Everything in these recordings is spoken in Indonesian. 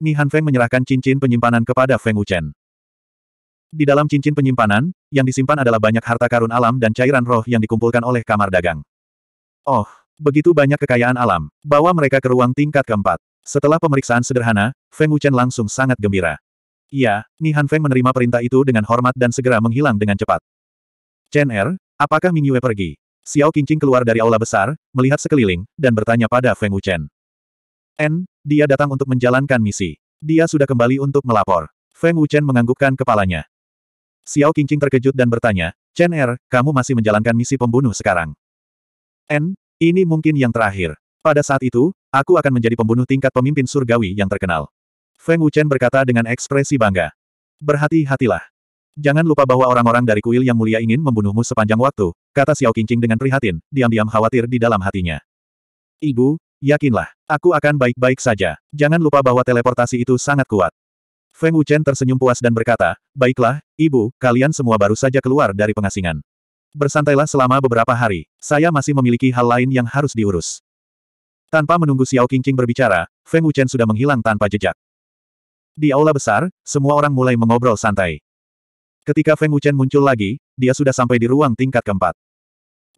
Nihan Feng menyerahkan cincin penyimpanan kepada Feng Wuchen. Di dalam cincin penyimpanan, yang disimpan adalah banyak harta karun alam dan cairan roh yang dikumpulkan oleh kamar dagang. Oh, begitu banyak kekayaan alam. Bawa mereka ke ruang tingkat keempat. Setelah pemeriksaan sederhana, Feng Wuchen langsung sangat gembira. Iya, Nihan Feng menerima perintah itu dengan hormat dan segera menghilang dengan cepat. Chen Er, apakah Ming Yue pergi? Xiao Qingqing keluar dari aula besar, melihat sekeliling, dan bertanya pada Feng Wuchen. N, dia datang untuk menjalankan misi. Dia sudah kembali untuk melapor. Feng Wuchen menganggukkan kepalanya. Xiao Qingqing terkejut dan bertanya, Chen Er, kamu masih menjalankan misi pembunuh sekarang? N, ini mungkin yang terakhir. Pada saat itu, aku akan menjadi pembunuh tingkat pemimpin surgawi yang terkenal. Feng Wuchen berkata dengan ekspresi bangga. Berhati-hatilah. Jangan lupa bahwa orang-orang dari kuil yang mulia ingin membunuhmu sepanjang waktu, kata Xiao Qingqing dengan prihatin, diam-diam khawatir di dalam hatinya. Ibu, Yakinlah, aku akan baik-baik saja. Jangan lupa bahwa teleportasi itu sangat kuat. Feng Wuchen tersenyum puas dan berkata, Baiklah, ibu, kalian semua baru saja keluar dari pengasingan. Bersantailah selama beberapa hari. Saya masih memiliki hal lain yang harus diurus. Tanpa menunggu Xiao Qingqing berbicara, Feng Wuchen sudah menghilang tanpa jejak. Di aula besar, semua orang mulai mengobrol santai. Ketika Feng Wuchen muncul lagi, dia sudah sampai di ruang tingkat keempat.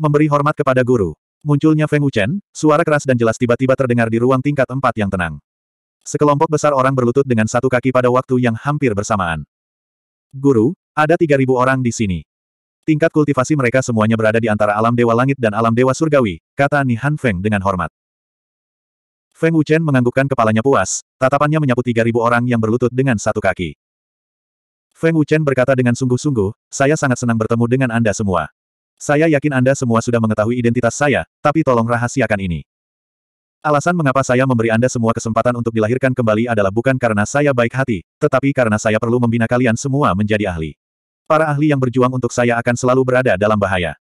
Memberi hormat kepada guru, Munculnya Feng Wuchen, suara keras dan jelas tiba-tiba terdengar di ruang tingkat empat yang tenang. Sekelompok besar orang berlutut dengan satu kaki pada waktu yang hampir bersamaan. Guru, ada tiga ribu orang di sini. Tingkat kultivasi mereka semuanya berada di antara alam dewa langit dan alam dewa surgawi, kata Nihan Feng dengan hormat. Feng Wuchen menganggukkan kepalanya puas, tatapannya menyapu tiga ribu orang yang berlutut dengan satu kaki. Feng Wuchen berkata dengan sungguh-sungguh, saya sangat senang bertemu dengan Anda semua. Saya yakin Anda semua sudah mengetahui identitas saya, tapi tolong rahasiakan ini. Alasan mengapa saya memberi Anda semua kesempatan untuk dilahirkan kembali adalah bukan karena saya baik hati, tetapi karena saya perlu membina kalian semua menjadi ahli. Para ahli yang berjuang untuk saya akan selalu berada dalam bahaya.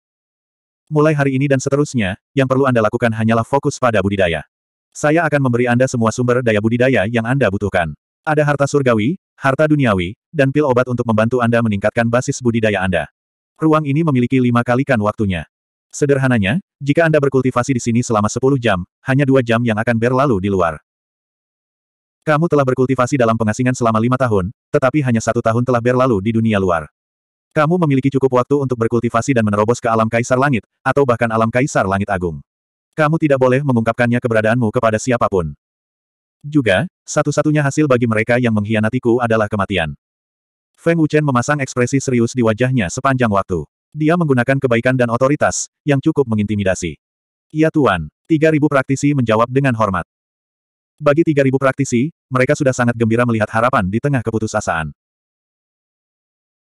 Mulai hari ini dan seterusnya, yang perlu Anda lakukan hanyalah fokus pada budidaya. Saya akan memberi Anda semua sumber daya budidaya yang Anda butuhkan. Ada harta surgawi, harta duniawi, dan pil obat untuk membantu Anda meningkatkan basis budidaya Anda ruang ini memiliki lima kali kan waktunya. Sederhananya, jika Anda berkultivasi di sini selama sepuluh jam, hanya dua jam yang akan berlalu di luar. Kamu telah berkultivasi dalam pengasingan selama lima tahun, tetapi hanya satu tahun telah berlalu di dunia luar. Kamu memiliki cukup waktu untuk berkultivasi dan menerobos ke alam kaisar langit, atau bahkan alam kaisar langit agung. Kamu tidak boleh mengungkapkannya keberadaanmu kepada siapapun. Juga, satu-satunya hasil bagi mereka yang mengkhianatiku adalah kematian. Feng Wuchen memasang ekspresi serius di wajahnya sepanjang waktu. Dia menggunakan kebaikan dan otoritas, yang cukup mengintimidasi. Ya Tuan, 3.000 praktisi menjawab dengan hormat. Bagi 3.000 praktisi, mereka sudah sangat gembira melihat harapan di tengah keputusasaan.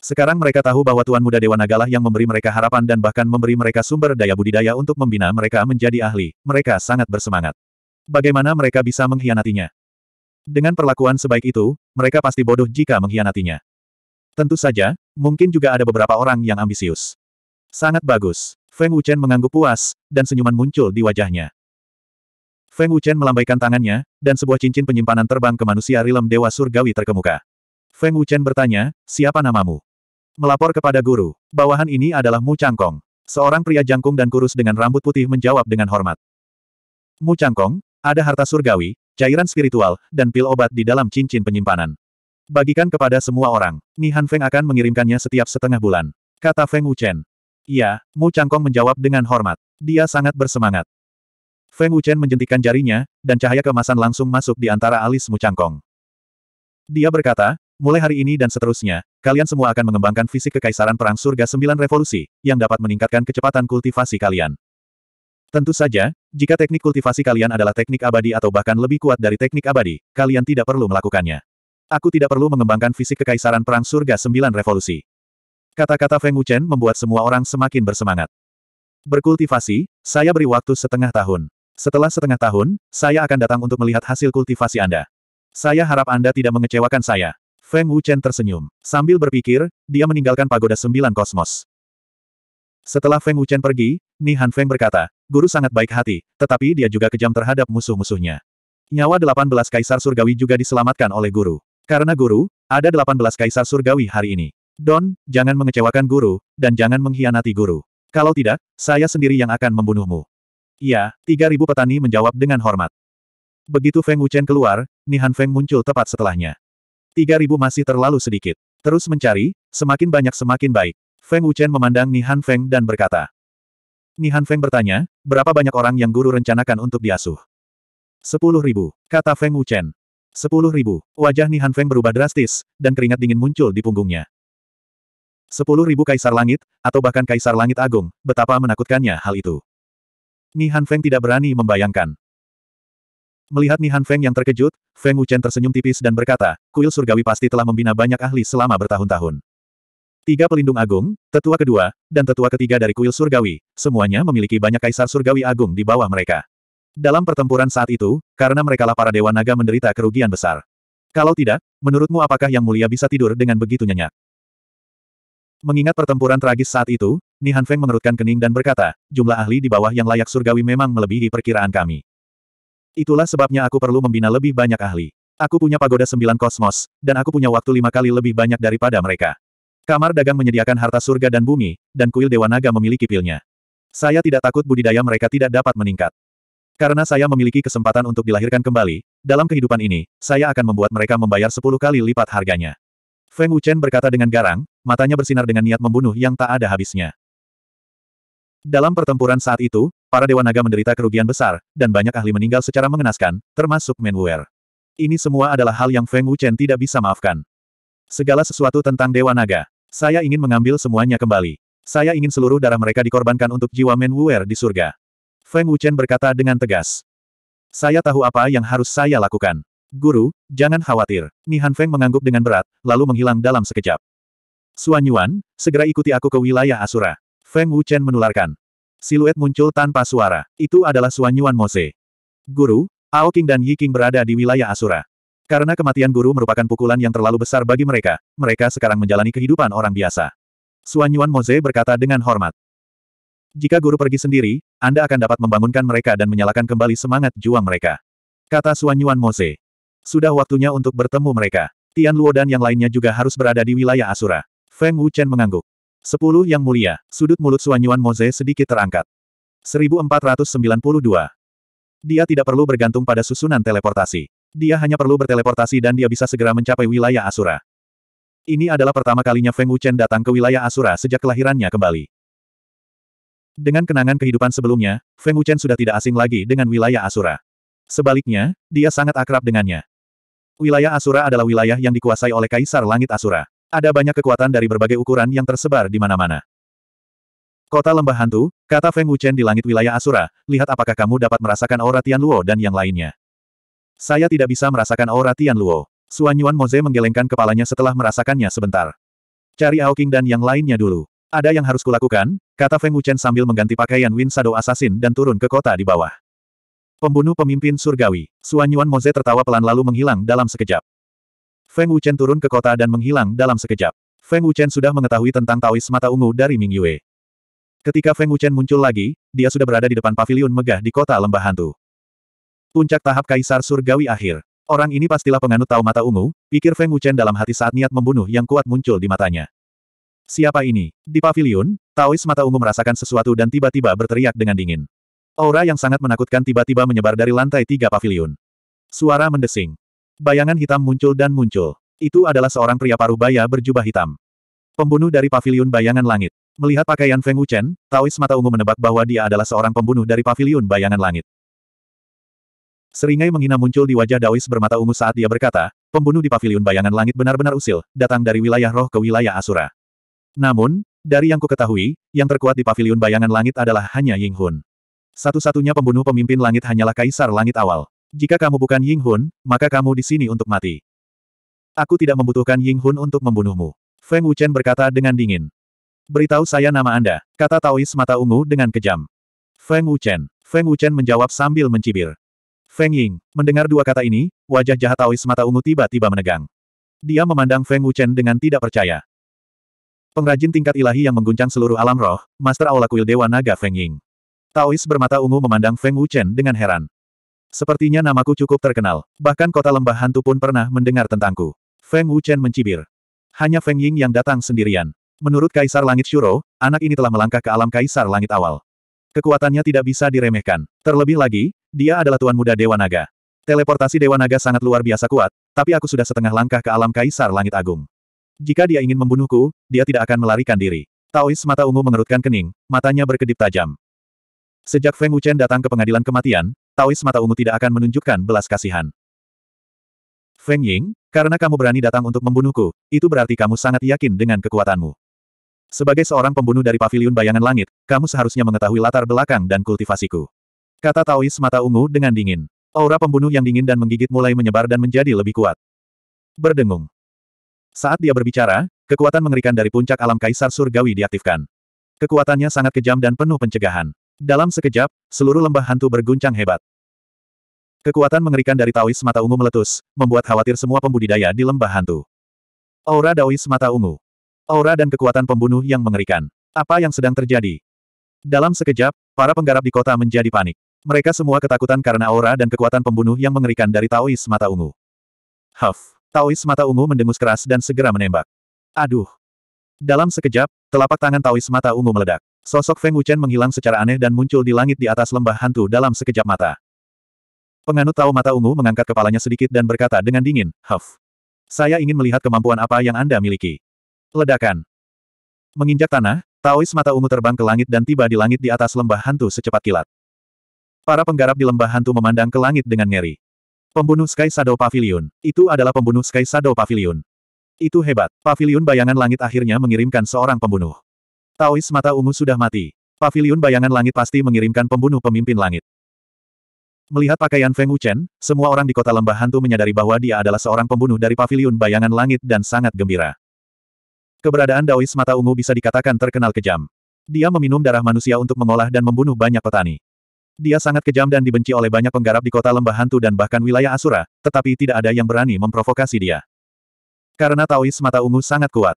Sekarang mereka tahu bahwa Tuan Muda Dewa Nagalah yang memberi mereka harapan dan bahkan memberi mereka sumber daya budidaya untuk membina mereka menjadi ahli, mereka sangat bersemangat. Bagaimana mereka bisa mengkhianatinya? Dengan perlakuan sebaik itu, mereka pasti bodoh jika mengkhianatinya. Tentu saja, mungkin juga ada beberapa orang yang ambisius. Sangat bagus. Feng Wuchen mengangguk puas, dan senyuman muncul di wajahnya. Feng Wuchen melambaikan tangannya, dan sebuah cincin penyimpanan terbang ke manusia rilem dewa surgawi terkemuka. Feng Wuchen bertanya, siapa namamu? Melapor kepada guru. Bawahan ini adalah Mu Changkong. Seorang pria jangkung dan kurus dengan rambut putih menjawab dengan hormat. Mu Changkong, ada harta surgawi, cairan spiritual, dan pil obat di dalam cincin penyimpanan. Bagikan kepada semua orang. Ni Han Feng akan mengirimkannya setiap setengah bulan. Kata Feng Wuchen. Iya, Mu Changkong menjawab dengan hormat. Dia sangat bersemangat. Feng Wuchen menjentikan jarinya, dan cahaya kemasan langsung masuk di antara alis Mu Changkong. Dia berkata, mulai hari ini dan seterusnya, kalian semua akan mengembangkan fisik kekaisaran perang surga sembilan revolusi, yang dapat meningkatkan kecepatan kultivasi kalian. Tentu saja, jika teknik kultivasi kalian adalah teknik abadi atau bahkan lebih kuat dari teknik abadi, kalian tidak perlu melakukannya. Aku tidak perlu mengembangkan fisik kekaisaran Perang Surga Sembilan Revolusi. Kata-kata Feng Wuchen membuat semua orang semakin bersemangat. Berkultivasi, saya beri waktu setengah tahun. Setelah setengah tahun, saya akan datang untuk melihat hasil kultivasi Anda. Saya harap Anda tidak mengecewakan saya. Feng Wuchen tersenyum. Sambil berpikir, dia meninggalkan pagoda sembilan kosmos. Setelah Feng Wuchen pergi, Ni Han Feng berkata, Guru sangat baik hati, tetapi dia juga kejam terhadap musuh-musuhnya. Nyawa 18 kaisar surgawi juga diselamatkan oleh guru. Karena guru, ada 18 kaisar surgawi hari ini. Don, jangan mengecewakan guru, dan jangan mengkhianati guru. Kalau tidak, saya sendiri yang akan membunuhmu. Iya, 3000 petani menjawab dengan hormat. Begitu Feng Wuchen keluar, Nihan Feng muncul tepat setelahnya. 3000 masih terlalu sedikit. Terus mencari, semakin banyak semakin baik. Feng Wuchen memandang Nihan Feng dan berkata. Nihan Feng bertanya, berapa banyak orang yang guru rencanakan untuk diasuh? Sepuluh kata Feng Wuchen. Sepuluh ribu. Wajah Nihan Feng berubah drastis, dan keringat dingin muncul di punggungnya. Sepuluh ribu kaisar langit, atau bahkan kaisar langit agung, betapa menakutkannya hal itu. Nihan Feng tidak berani membayangkan. Melihat Nihan Feng yang terkejut, Feng Wuchen tersenyum tipis dan berkata, kuil surgawi pasti telah membina banyak ahli selama bertahun-tahun. Tiga pelindung agung, tetua kedua, dan tetua ketiga dari kuil surgawi, semuanya memiliki banyak kaisar surgawi agung di bawah mereka. Dalam pertempuran saat itu, karena merekalah para dewa naga menderita kerugian besar. Kalau tidak, menurutmu apakah yang mulia bisa tidur dengan begitu nyenyak? Mengingat pertempuran tragis saat itu, Nihan Feng mengerutkan kening dan berkata, jumlah ahli di bawah yang layak surgawi memang melebihi perkiraan kami. Itulah sebabnya aku perlu membina lebih banyak ahli. Aku punya pagoda sembilan kosmos, dan aku punya waktu lima kali lebih banyak daripada mereka. Kamar dagang menyediakan harta surga dan bumi, dan kuil Dewa Naga memiliki pilnya. Saya tidak takut budidaya mereka tidak dapat meningkat. Karena saya memiliki kesempatan untuk dilahirkan kembali, dalam kehidupan ini, saya akan membuat mereka membayar sepuluh kali lipat harganya. Feng Wuchen berkata dengan garang, matanya bersinar dengan niat membunuh yang tak ada habisnya. Dalam pertempuran saat itu, para dewa naga menderita kerugian besar, dan banyak ahli meninggal secara mengenaskan, termasuk Men Wu'er. Ini semua adalah hal yang Feng Wuchen tidak bisa maafkan. Segala sesuatu tentang dewa naga. Saya ingin mengambil semuanya kembali. Saya ingin seluruh darah mereka dikorbankan untuk jiwa Men Wu'er di surga. Feng Wuchen berkata dengan tegas. Saya tahu apa yang harus saya lakukan. Guru, jangan khawatir. Nihan Feng mengangguk dengan berat, lalu menghilang dalam sekejap. Suan Yuan, segera ikuti aku ke wilayah Asura. Feng Wuchen menularkan. Siluet muncul tanpa suara. Itu adalah Suan Yuan Mose. Guru, Ao King dan Yi King berada di wilayah Asura. Karena kematian guru merupakan pukulan yang terlalu besar bagi mereka, mereka sekarang menjalani kehidupan orang biasa. Suan Yuan Moze berkata dengan hormat. Jika guru pergi sendiri, Anda akan dapat membangunkan mereka dan menyalakan kembali semangat juang mereka. Kata Suan Yuan Mose. Sudah waktunya untuk bertemu mereka. Tian Luo dan yang lainnya juga harus berada di wilayah Asura. Feng Wuchen mengangguk. Sepuluh yang mulia, sudut mulut Suan Yuan Mose sedikit terangkat. 1492. Dia tidak perlu bergantung pada susunan teleportasi. Dia hanya perlu berteleportasi dan dia bisa segera mencapai wilayah Asura. Ini adalah pertama kalinya Feng Wuchen datang ke wilayah Asura sejak kelahirannya kembali. Dengan kenangan kehidupan sebelumnya, Feng Wuchen sudah tidak asing lagi dengan wilayah Asura. Sebaliknya, dia sangat akrab dengannya. Wilayah Asura adalah wilayah yang dikuasai oleh Kaisar Langit Asura. Ada banyak kekuatan dari berbagai ukuran yang tersebar di mana-mana. Kota Lembah Hantu, kata Feng Wuchen di langit wilayah Asura, lihat apakah kamu dapat merasakan aura Tian Luo dan yang lainnya. Saya tidak bisa merasakan aura Tian Luo. Suanyuan Moze menggelengkan kepalanya setelah merasakannya sebentar. Cari Aoking dan yang lainnya dulu. Ada yang harus kulakukan, kata Feng Wuchen sambil mengganti pakaian Win Shadow Assassin dan turun ke kota di bawah. Pembunuh pemimpin surgawi, Suan Yuan Moze tertawa pelan lalu menghilang dalam sekejap. Feng Wuchen turun ke kota dan menghilang dalam sekejap. Feng Wuchen sudah mengetahui tentang Taois mata ungu dari Ming Yue. Ketika Feng Wuchen muncul lagi, dia sudah berada di depan paviliun megah di kota lembah hantu. Puncak tahap Kaisar Surgawi akhir. Orang ini pastilah penganut tahu Mata Ungu, pikir Feng Wuchen dalam hati saat niat membunuh yang kuat muncul di matanya. Siapa ini? Di pavilion, Taois mata ungu merasakan sesuatu dan tiba-tiba berteriak dengan dingin. Aura yang sangat menakutkan tiba-tiba menyebar dari lantai tiga pavilion. Suara mendesing. Bayangan hitam muncul dan muncul. Itu adalah seorang pria paruh baya berjubah hitam. Pembunuh dari pavilion bayangan langit. Melihat pakaian Feng Wuchen, Taois mata ungu menebak bahwa dia adalah seorang pembunuh dari pavilion bayangan langit. Seringai menghina muncul di wajah Daois bermata ungu saat dia berkata, pembunuh di pavilion bayangan langit benar-benar usil, datang dari wilayah roh ke wilayah Asura. Namun, dari yang kuketahui, yang terkuat di paviliun bayangan langit adalah hanya Ying Hun. Satu-satunya pembunuh pemimpin langit hanyalah Kaisar Langit Awal. Jika kamu bukan Ying Hun, maka kamu di sini untuk mati. Aku tidak membutuhkan Ying Hun untuk membunuhmu. Feng Wuchen berkata dengan dingin. Beritahu saya nama Anda, kata Taois mata ungu dengan kejam. Feng Wuchen. Feng Wuchen menjawab sambil mencibir. Feng Ying, mendengar dua kata ini, wajah jahat Taois mata ungu tiba-tiba menegang. Dia memandang Feng Wuchen dengan tidak percaya. Pengrajin tingkat ilahi yang mengguncang seluruh alam roh, Master Aula Kuil Dewa Naga Feng Ying. Taois bermata ungu memandang Feng Wuchen dengan heran. Sepertinya namaku cukup terkenal, bahkan kota lembah hantu pun pernah mendengar tentangku. Feng Wuchen mencibir. Hanya Feng Ying yang datang sendirian. Menurut Kaisar Langit Shuro, anak ini telah melangkah ke alam Kaisar Langit awal. Kekuatannya tidak bisa diremehkan. Terlebih lagi, dia adalah Tuan Muda Dewa Naga. Teleportasi Dewa Naga sangat luar biasa kuat, tapi aku sudah setengah langkah ke alam Kaisar Langit Agung. Jika dia ingin membunuhku, dia tidak akan melarikan diri. Taois mata ungu mengerutkan kening, matanya berkedip tajam. Sejak Feng Wuchen datang ke pengadilan kematian, Taois mata ungu tidak akan menunjukkan belas kasihan. Feng Ying, karena kamu berani datang untuk membunuhku, itu berarti kamu sangat yakin dengan kekuatanmu. Sebagai seorang pembunuh dari Paviliun bayangan langit, kamu seharusnya mengetahui latar belakang dan kultivasiku. Kata Taois mata ungu dengan dingin. Aura pembunuh yang dingin dan menggigit mulai menyebar dan menjadi lebih kuat. Berdengung. Saat dia berbicara, kekuatan mengerikan dari puncak alam kaisar surgawi diaktifkan. Kekuatannya sangat kejam dan penuh pencegahan. Dalam sekejap, seluruh lembah hantu berguncang hebat. Kekuatan mengerikan dari Taois mata ungu meletus, membuat khawatir semua pembudidaya di lembah hantu. Aura Daois mata ungu. Aura dan kekuatan pembunuh yang mengerikan. Apa yang sedang terjadi? Dalam sekejap, para penggarap di kota menjadi panik. Mereka semua ketakutan karena aura dan kekuatan pembunuh yang mengerikan dari Taois mata ungu. Huff. Taois mata ungu mendengus keras dan segera menembak. Aduh! Dalam sekejap, telapak tangan Taois mata ungu meledak. Sosok Feng Wuchen menghilang secara aneh dan muncul di langit di atas lembah hantu dalam sekejap mata. Penganut Tao mata ungu mengangkat kepalanya sedikit dan berkata dengan dingin, Huff! Saya ingin melihat kemampuan apa yang Anda miliki. Ledakan! Menginjak tanah, Taois mata ungu terbang ke langit dan tiba di langit di atas lembah hantu secepat kilat. Para penggarap di lembah hantu memandang ke langit dengan ngeri. Pembunuh Sky Shadow Pavilion. Itu adalah pembunuh Sky Shadow Pavilion. Itu hebat. Pavilion bayangan langit akhirnya mengirimkan seorang pembunuh. Taois mata ungu sudah mati. Pavilion bayangan langit pasti mengirimkan pembunuh pemimpin langit. Melihat pakaian Feng Wuchen, semua orang di kota lembah hantu menyadari bahwa dia adalah seorang pembunuh dari pavilion bayangan langit dan sangat gembira. Keberadaan Daois mata ungu bisa dikatakan terkenal kejam. Dia meminum darah manusia untuk mengolah dan membunuh banyak petani. Dia sangat kejam dan dibenci oleh banyak penggarap di kota lembah hantu dan bahkan wilayah Asura, tetapi tidak ada yang berani memprovokasi dia. Karena Taois mata ungu sangat kuat.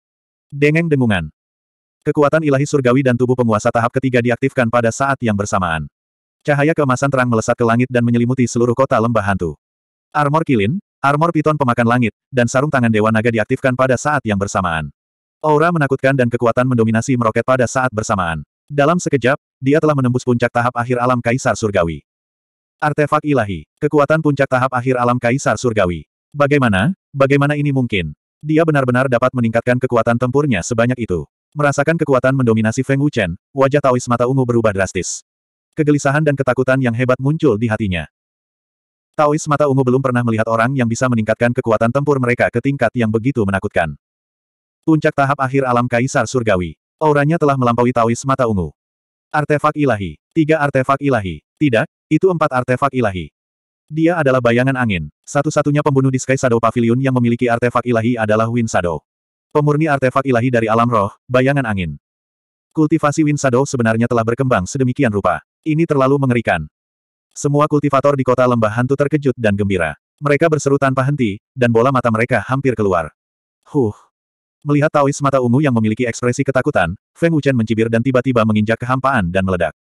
Dengeng dengungan. Kekuatan ilahi surgawi dan tubuh penguasa tahap ketiga diaktifkan pada saat yang bersamaan. Cahaya keemasan terang melesat ke langit dan menyelimuti seluruh kota lembah hantu. Armor kilin, armor piton pemakan langit, dan sarung tangan dewa naga diaktifkan pada saat yang bersamaan. Aura menakutkan dan kekuatan mendominasi meroket pada saat bersamaan. Dalam sekejap, dia telah menembus puncak tahap akhir alam Kaisar Surgawi. Artefak ilahi, kekuatan puncak tahap akhir alam Kaisar Surgawi. Bagaimana, bagaimana ini mungkin? Dia benar-benar dapat meningkatkan kekuatan tempurnya sebanyak itu. Merasakan kekuatan mendominasi Feng Wuchen, wajah Taois mata ungu berubah drastis. Kegelisahan dan ketakutan yang hebat muncul di hatinya. Taois mata ungu belum pernah melihat orang yang bisa meningkatkan kekuatan tempur mereka ke tingkat yang begitu menakutkan. Puncak tahap akhir alam Kaisar Surgawi. Auranya telah melampaui Taois mata ungu. Artefak ilahi. Tiga artefak ilahi. Tidak, itu empat artefak ilahi. Dia adalah bayangan angin. Satu-satunya pembunuh di Sky Shadow Pavilion yang memiliki artefak ilahi adalah Wind Shadow. Pemurni artefak ilahi dari alam roh, bayangan angin. Kultivasi Wind Shadow sebenarnya telah berkembang sedemikian rupa. Ini terlalu mengerikan. Semua kultivator di kota lembah hantu terkejut dan gembira. Mereka berseru tanpa henti, dan bola mata mereka hampir keluar. Huh, Melihat Taois mata ungu yang memiliki ekspresi ketakutan, Feng Wuchen mencibir dan tiba-tiba menginjak kehampaan dan meledak.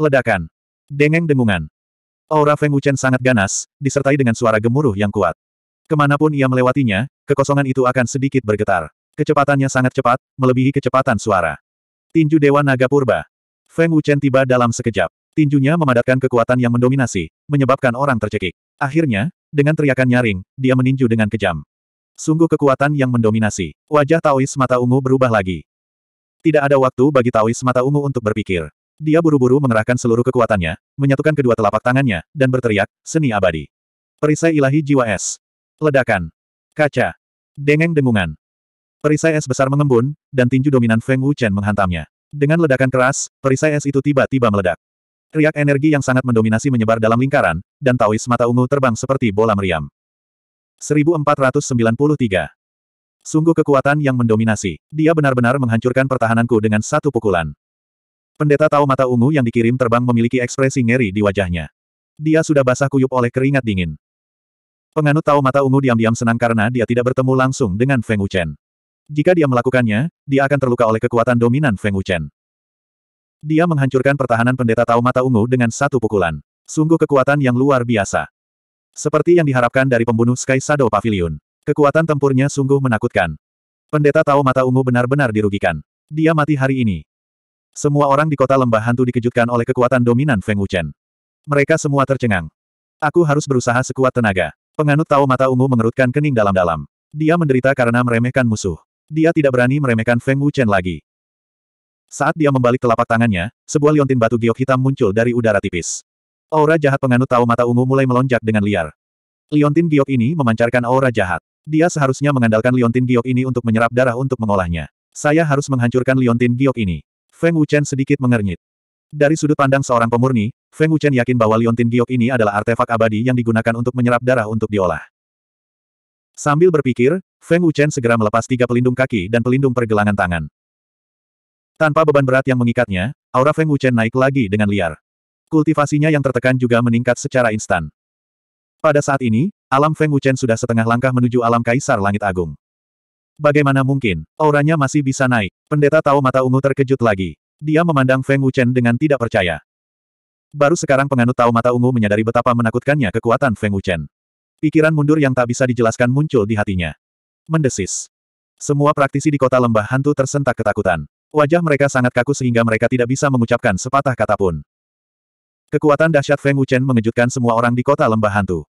Ledakan. Dengeng dengungan. Aura Feng Wuchen sangat ganas, disertai dengan suara gemuruh yang kuat. Kemanapun ia melewatinya, kekosongan itu akan sedikit bergetar. Kecepatannya sangat cepat, melebihi kecepatan suara. Tinju Dewa Naga Purba. Feng Wuchen tiba dalam sekejap. Tinjunya memadatkan kekuatan yang mendominasi, menyebabkan orang tercekik. Akhirnya, dengan teriakan nyaring, dia meninju dengan kejam. Sungguh kekuatan yang mendominasi. Wajah Taois mata ungu berubah lagi. Tidak ada waktu bagi Taois mata ungu untuk berpikir. Dia buru-buru mengerahkan seluruh kekuatannya, menyatukan kedua telapak tangannya, dan berteriak, seni abadi. Perisai ilahi jiwa es. Ledakan. Kaca. Dengeng dengungan. Perisai es besar mengembun, dan tinju dominan Feng Wuchen menghantamnya. Dengan ledakan keras, perisai es itu tiba-tiba meledak. Riak energi yang sangat mendominasi menyebar dalam lingkaran, dan Taois mata ungu terbang seperti bola meriam. 1493. Sungguh kekuatan yang mendominasi. Dia benar-benar menghancurkan pertahananku dengan satu pukulan. Pendeta tahu mata ungu yang dikirim terbang memiliki ekspresi ngeri di wajahnya. Dia sudah basah kuyup oleh keringat dingin. Penganut tahu mata ungu diam-diam senang karena dia tidak bertemu langsung dengan Feng Wuchen. Jika dia melakukannya, dia akan terluka oleh kekuatan dominan Feng Wuchen. Dia menghancurkan pertahanan pendeta tahu mata ungu dengan satu pukulan. Sungguh kekuatan yang luar biasa. Seperti yang diharapkan dari pembunuh Sky Shadow Pavilion. Kekuatan tempurnya sungguh menakutkan. Pendeta Tao Mata Ungu benar-benar dirugikan. Dia mati hari ini. Semua orang di kota lembah hantu dikejutkan oleh kekuatan dominan Feng Wuchen. Mereka semua tercengang. Aku harus berusaha sekuat tenaga. Penganut Tao Mata Ungu mengerutkan kening dalam-dalam. Dia menderita karena meremehkan musuh. Dia tidak berani meremehkan Feng Wuchen lagi. Saat dia membalik telapak tangannya, sebuah liontin batu giok hitam muncul dari udara tipis. Aura jahat penganut tahu Mata Ungu mulai melonjak dengan liar. Liontin giok ini memancarkan aura jahat. Dia seharusnya mengandalkan liontin giok ini untuk menyerap darah untuk mengolahnya. Saya harus menghancurkan liontin giok ini. Feng Wuchen sedikit mengernyit. Dari sudut pandang seorang pemurni, Feng Wuchen yakin bahwa liontin giok ini adalah artefak abadi yang digunakan untuk menyerap darah untuk diolah. Sambil berpikir, Feng Wuchen segera melepas tiga pelindung kaki dan pelindung pergelangan tangan. Tanpa beban berat yang mengikatnya, aura Feng Wuchen naik lagi dengan liar. Kultivasinya yang tertekan juga meningkat secara instan. Pada saat ini, alam Feng Wuchen sudah setengah langkah menuju alam Kaisar Langit Agung. Bagaimana mungkin, auranya masih bisa naik. Pendeta tahu mata ungu terkejut lagi. Dia memandang Feng Wuchen dengan tidak percaya. Baru sekarang penganut tahu mata ungu menyadari betapa menakutkannya kekuatan Feng Wuchen. Pikiran mundur yang tak bisa dijelaskan muncul di hatinya. Mendesis. Semua praktisi di kota lembah hantu tersentak ketakutan. Wajah mereka sangat kaku sehingga mereka tidak bisa mengucapkan sepatah kata pun. Kekuatan dahsyat Feng Wuchen mengejutkan semua orang di kota lembah hantu.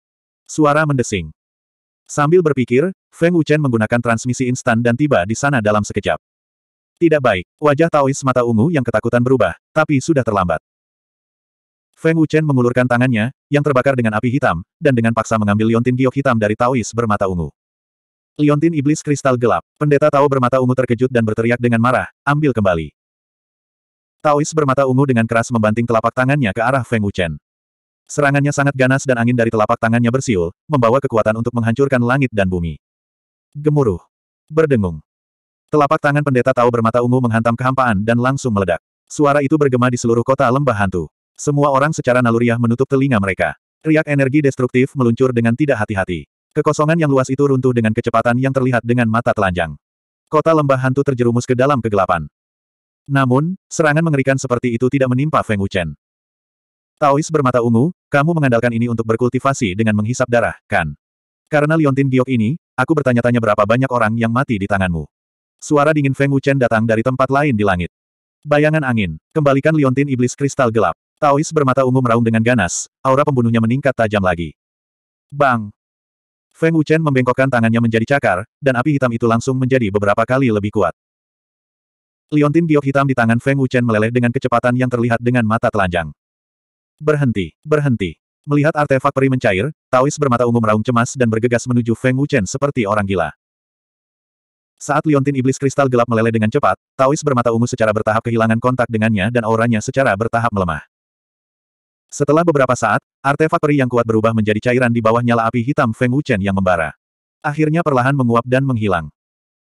Suara mendesing. Sambil berpikir, Feng Wuchen menggunakan transmisi instan dan tiba di sana dalam sekejap. Tidak baik, wajah Taois mata ungu yang ketakutan berubah, tapi sudah terlambat. Feng Wuchen mengulurkan tangannya, yang terbakar dengan api hitam, dan dengan paksa mengambil liontin giok hitam dari Taois bermata ungu. Liontin iblis kristal gelap, pendeta Tao bermata ungu terkejut dan berteriak dengan marah, ambil kembali. Taois bermata ungu dengan keras membanting telapak tangannya ke arah Feng Wuchen. Serangannya sangat ganas dan angin dari telapak tangannya bersiul, membawa kekuatan untuk menghancurkan langit dan bumi. Gemuruh. Berdengung. Telapak tangan pendeta Tao bermata ungu menghantam kehampaan dan langsung meledak. Suara itu bergema di seluruh kota lembah hantu. Semua orang secara naluriah menutup telinga mereka. Riak energi destruktif meluncur dengan tidak hati-hati. Kekosongan yang luas itu runtuh dengan kecepatan yang terlihat dengan mata telanjang. Kota lembah hantu terjerumus ke dalam kegelapan. Namun, serangan mengerikan seperti itu tidak menimpa Feng Wuchen. Taois bermata ungu, kamu mengandalkan ini untuk berkultivasi dengan menghisap darah, kan? Karena liontin giok ini, aku bertanya-tanya berapa banyak orang yang mati di tanganmu. Suara dingin Feng Wuchen datang dari tempat lain di langit. Bayangan angin, kembalikan liontin iblis kristal gelap. Taois bermata ungu meraung dengan ganas, aura pembunuhnya meningkat tajam lagi. Bang! Feng Wuchen membengkokkan tangannya menjadi cakar, dan api hitam itu langsung menjadi beberapa kali lebih kuat. Liontin giok hitam di tangan Feng Wuchen meleleh dengan kecepatan yang terlihat dengan mata telanjang. Berhenti, berhenti. Melihat artefak peri mencair, Taois bermata ungu meraung cemas dan bergegas menuju Feng Wuchen seperti orang gila. Saat liontin iblis kristal gelap meleleh dengan cepat, Taois bermata ungu secara bertahap kehilangan kontak dengannya dan auranya secara bertahap melemah. Setelah beberapa saat, artefak peri yang kuat berubah menjadi cairan di bawah nyala api hitam Feng Wuchen yang membara. Akhirnya perlahan menguap dan menghilang.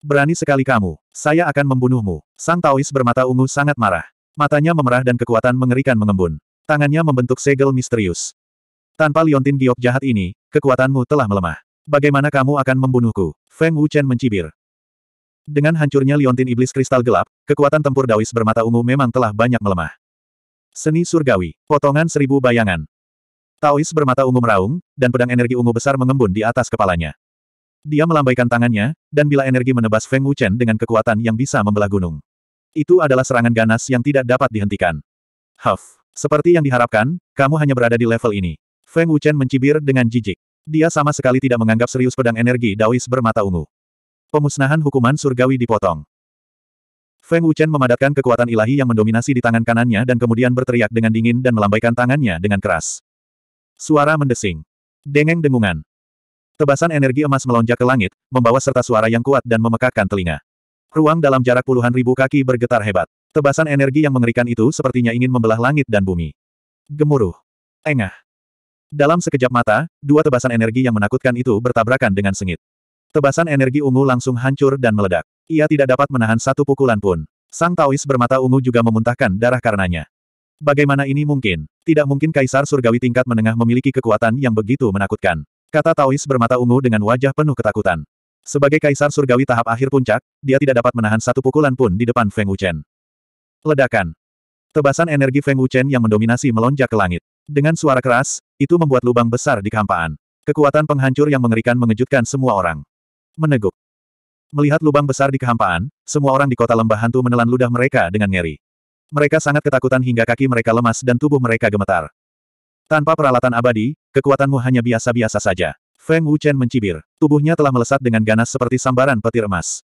Berani sekali kamu. Saya akan membunuhmu. Sang Taois bermata ungu sangat marah. Matanya memerah dan kekuatan mengerikan mengembun. Tangannya membentuk segel misterius. Tanpa liontin giok jahat ini, kekuatanmu telah melemah. Bagaimana kamu akan membunuhku? Feng Wuchen mencibir. Dengan hancurnya liontin iblis kristal gelap, kekuatan tempur Daois bermata ungu memang telah banyak melemah. Seni surgawi, potongan seribu bayangan, Taois bermata ungu meraung, dan pedang energi ungu besar mengembun di atas kepalanya. Dia melambaikan tangannya, dan bila energi menebas Feng Wuchen dengan kekuatan yang bisa membelah gunung. Itu adalah serangan ganas yang tidak dapat dihentikan. Huff. Seperti yang diharapkan, kamu hanya berada di level ini. Feng Wuchen mencibir dengan jijik. Dia sama sekali tidak menganggap serius pedang energi Daois bermata ungu. Pemusnahan hukuman surgawi dipotong. Feng Wuchen memadatkan kekuatan ilahi yang mendominasi di tangan kanannya dan kemudian berteriak dengan dingin dan melambaikan tangannya dengan keras. Suara mendesing. Dengeng dengungan. Tebasan energi emas melonjak ke langit, membawa serta suara yang kuat dan memekakkan telinga. Ruang dalam jarak puluhan ribu kaki bergetar hebat. Tebasan energi yang mengerikan itu sepertinya ingin membelah langit dan bumi. Gemuruh. Engah. Dalam sekejap mata, dua tebasan energi yang menakutkan itu bertabrakan dengan sengit. Tebasan energi ungu langsung hancur dan meledak. Ia tidak dapat menahan satu pukulan pun. Sang Taois bermata ungu juga memuntahkan darah karenanya. Bagaimana ini mungkin? Tidak mungkin Kaisar Surgawi tingkat menengah memiliki kekuatan yang begitu menakutkan. Kata Taois bermata ungu dengan wajah penuh ketakutan. Sebagai kaisar surgawi tahap akhir puncak, dia tidak dapat menahan satu pukulan pun di depan Feng Wuchen. Ledakan. Tebasan energi Feng Wuchen yang mendominasi melonjak ke langit. Dengan suara keras, itu membuat lubang besar di kehampaan. Kekuatan penghancur yang mengerikan mengejutkan semua orang. Meneguk. Melihat lubang besar di kehampaan, semua orang di kota lembah hantu menelan ludah mereka dengan ngeri. Mereka sangat ketakutan hingga kaki mereka lemas dan tubuh mereka gemetar. Tanpa peralatan abadi, kekuatanmu hanya biasa-biasa saja. Feng Wuchen mencibir. Tubuhnya telah melesat dengan ganas seperti sambaran petir emas.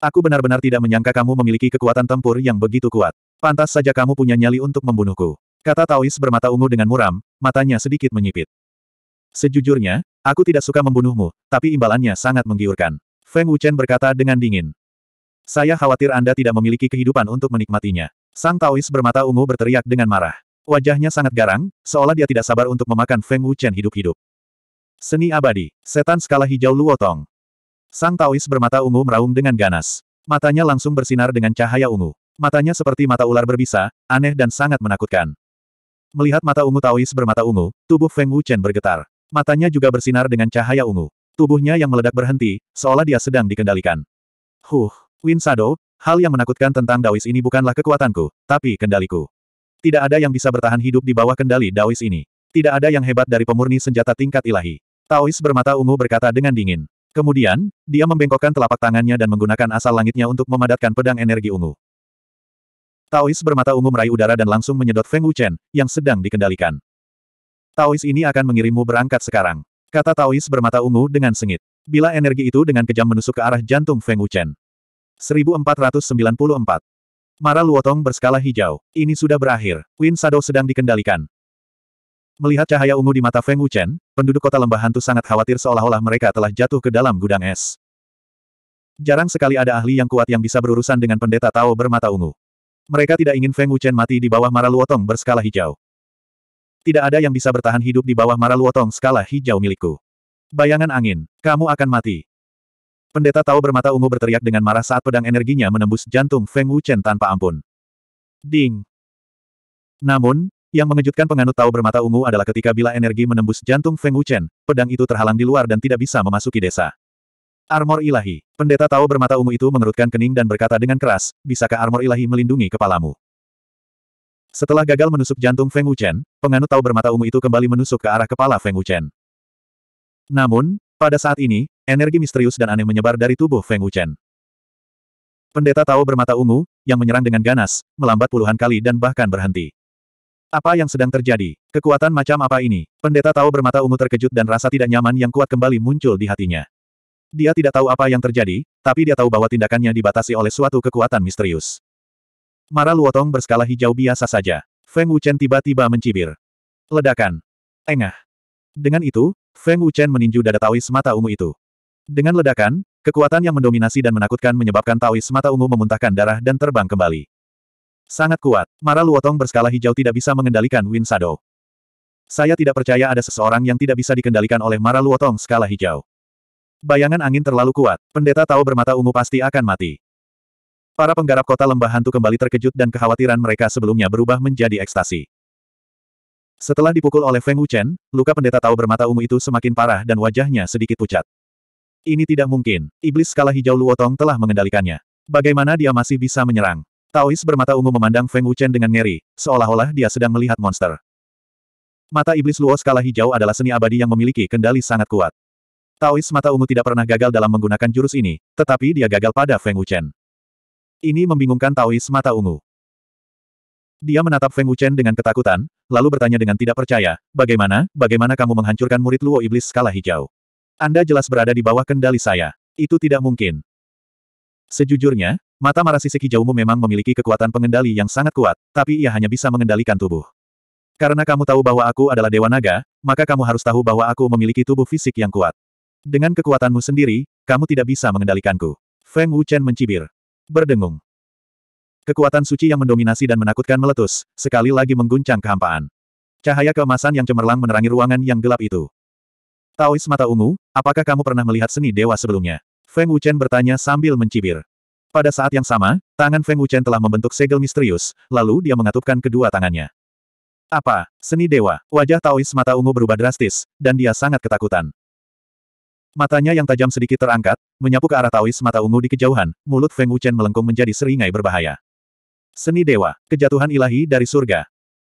Aku benar-benar tidak menyangka kamu memiliki kekuatan tempur yang begitu kuat. Pantas saja kamu punya nyali untuk membunuhku. Kata Taois bermata ungu dengan muram, matanya sedikit menyipit. Sejujurnya, aku tidak suka membunuhmu, tapi imbalannya sangat menggiurkan. Feng Wuchen berkata dengan dingin. Saya khawatir Anda tidak memiliki kehidupan untuk menikmatinya. Sang Taois bermata ungu berteriak dengan marah. Wajahnya sangat garang, seolah dia tidak sabar untuk memakan Feng Wuchen hidup-hidup. Seni abadi, setan skala hijau Luotong. Sang Taois bermata ungu meraung dengan ganas. Matanya langsung bersinar dengan cahaya ungu. Matanya seperti mata ular berbisa, aneh dan sangat menakutkan. Melihat mata ungu Taois bermata ungu, tubuh Feng Wuchen bergetar. Matanya juga bersinar dengan cahaya ungu. Tubuhnya yang meledak berhenti, seolah dia sedang dikendalikan. Huh, Win Shadow, hal yang menakutkan tentang Daois ini bukanlah kekuatanku, tapi kendaliku. Tidak ada yang bisa bertahan hidup di bawah kendali Daois ini. Tidak ada yang hebat dari pemurni senjata tingkat ilahi. Taois bermata ungu berkata dengan dingin. Kemudian, dia membengkokkan telapak tangannya dan menggunakan asal langitnya untuk memadatkan pedang energi ungu. Taois bermata ungu meraih udara dan langsung menyedot Feng Wuchen, yang sedang dikendalikan. Taois ini akan mengirimmu berangkat sekarang. Kata Taois bermata ungu dengan sengit. Bila energi itu dengan kejam menusuk ke arah jantung Feng Wuchen. 1494. Mara Luotong berskala hijau. Ini sudah berakhir. Win Shadow sedang dikendalikan. Melihat cahaya ungu di mata Feng Wuchen, penduduk kota lembah hantu sangat khawatir seolah-olah mereka telah jatuh ke dalam gudang es. Jarang sekali ada ahli yang kuat yang bisa berurusan dengan pendeta Tao bermata ungu. Mereka tidak ingin Feng Wuchen mati di bawah Mara Luotong berskala hijau. Tidak ada yang bisa bertahan hidup di bawah Mara Luotong skala hijau milikku. Bayangan angin, kamu akan mati. Pendeta Tao bermata ungu berteriak dengan marah saat pedang energinya menembus jantung Feng Wuchen tanpa ampun. Ding! Namun, yang mengejutkan penganut Tao bermata ungu adalah ketika bila energi menembus jantung Feng Wuchen, pedang itu terhalang di luar dan tidak bisa memasuki desa. Armor ilahi. Pendeta Tao bermata ungu itu mengerutkan kening dan berkata dengan keras, bisakah armor ilahi melindungi kepalamu? Setelah gagal menusuk jantung Feng Wuchen, penganut Tao bermata ungu itu kembali menusuk ke arah kepala Feng Wuchen. Namun, pada saat ini, energi misterius dan aneh menyebar dari tubuh Feng Wuchen. Pendeta Tao bermata ungu, yang menyerang dengan ganas, melambat puluhan kali dan bahkan berhenti. Apa yang sedang terjadi? Kekuatan macam apa ini? Pendeta Tao bermata ungu terkejut dan rasa tidak nyaman yang kuat kembali muncul di hatinya. Dia tidak tahu apa yang terjadi, tapi dia tahu bahwa tindakannya dibatasi oleh suatu kekuatan misterius. Mara Luotong berskala hijau biasa saja. Feng Wuchen tiba-tiba mencibir. Ledakan. Engah. Dengan itu, Feng Wuchen meninju dada Taois mata ungu itu. Dengan ledakan, kekuatan yang mendominasi dan menakutkan menyebabkan Taois mata ungu memuntahkan darah dan terbang kembali. Sangat kuat, Mara Luotong berskala hijau tidak bisa mengendalikan Wind Shadow. Saya tidak percaya ada seseorang yang tidak bisa dikendalikan oleh Mara Luotong skala hijau. Bayangan angin terlalu kuat, pendeta tao bermata ungu pasti akan mati. Para penggarap kota lembah hantu kembali terkejut dan kekhawatiran mereka sebelumnya berubah menjadi ekstasi. Setelah dipukul oleh Feng Wuchen, luka pendeta tahu bermata ungu itu semakin parah dan wajahnya sedikit pucat. Ini tidak mungkin, iblis skala hijau Luotong telah mengendalikannya. Bagaimana dia masih bisa menyerang? Taois bermata ungu memandang Feng Wuchen dengan ngeri, seolah-olah dia sedang melihat monster. Mata iblis Luo skala hijau adalah seni abadi yang memiliki kendali sangat kuat. Taois mata ungu tidak pernah gagal dalam menggunakan jurus ini, tetapi dia gagal pada Feng Wuchen. Ini membingungkan Taois mata ungu. Dia menatap Feng Wuchen dengan ketakutan, lalu bertanya dengan tidak percaya, bagaimana, bagaimana kamu menghancurkan murid Luo Iblis skala hijau? Anda jelas berada di bawah kendali saya. Itu tidak mungkin. Sejujurnya, mata marah sisik hijaumu memang memiliki kekuatan pengendali yang sangat kuat, tapi ia hanya bisa mengendalikan tubuh. Karena kamu tahu bahwa aku adalah Dewa Naga, maka kamu harus tahu bahwa aku memiliki tubuh fisik yang kuat. Dengan kekuatanmu sendiri, kamu tidak bisa mengendalikanku. Feng Wuchen mencibir. Berdengung. Kekuatan suci yang mendominasi dan menakutkan meletus, sekali lagi mengguncang kehampaan. Cahaya keemasan yang cemerlang menerangi ruangan yang gelap itu. Taois mata ungu, apakah kamu pernah melihat seni dewa sebelumnya? Feng Wuchen bertanya sambil mencibir. Pada saat yang sama, tangan Feng Wuchen telah membentuk segel misterius, lalu dia mengatupkan kedua tangannya. Apa? Seni dewa. Wajah Taois mata ungu berubah drastis, dan dia sangat ketakutan. Matanya yang tajam sedikit terangkat, menyapu ke arah Taois mata ungu di kejauhan, mulut Feng Wuchen melengkung menjadi seringai berbahaya. Seni dewa, kejatuhan ilahi dari surga.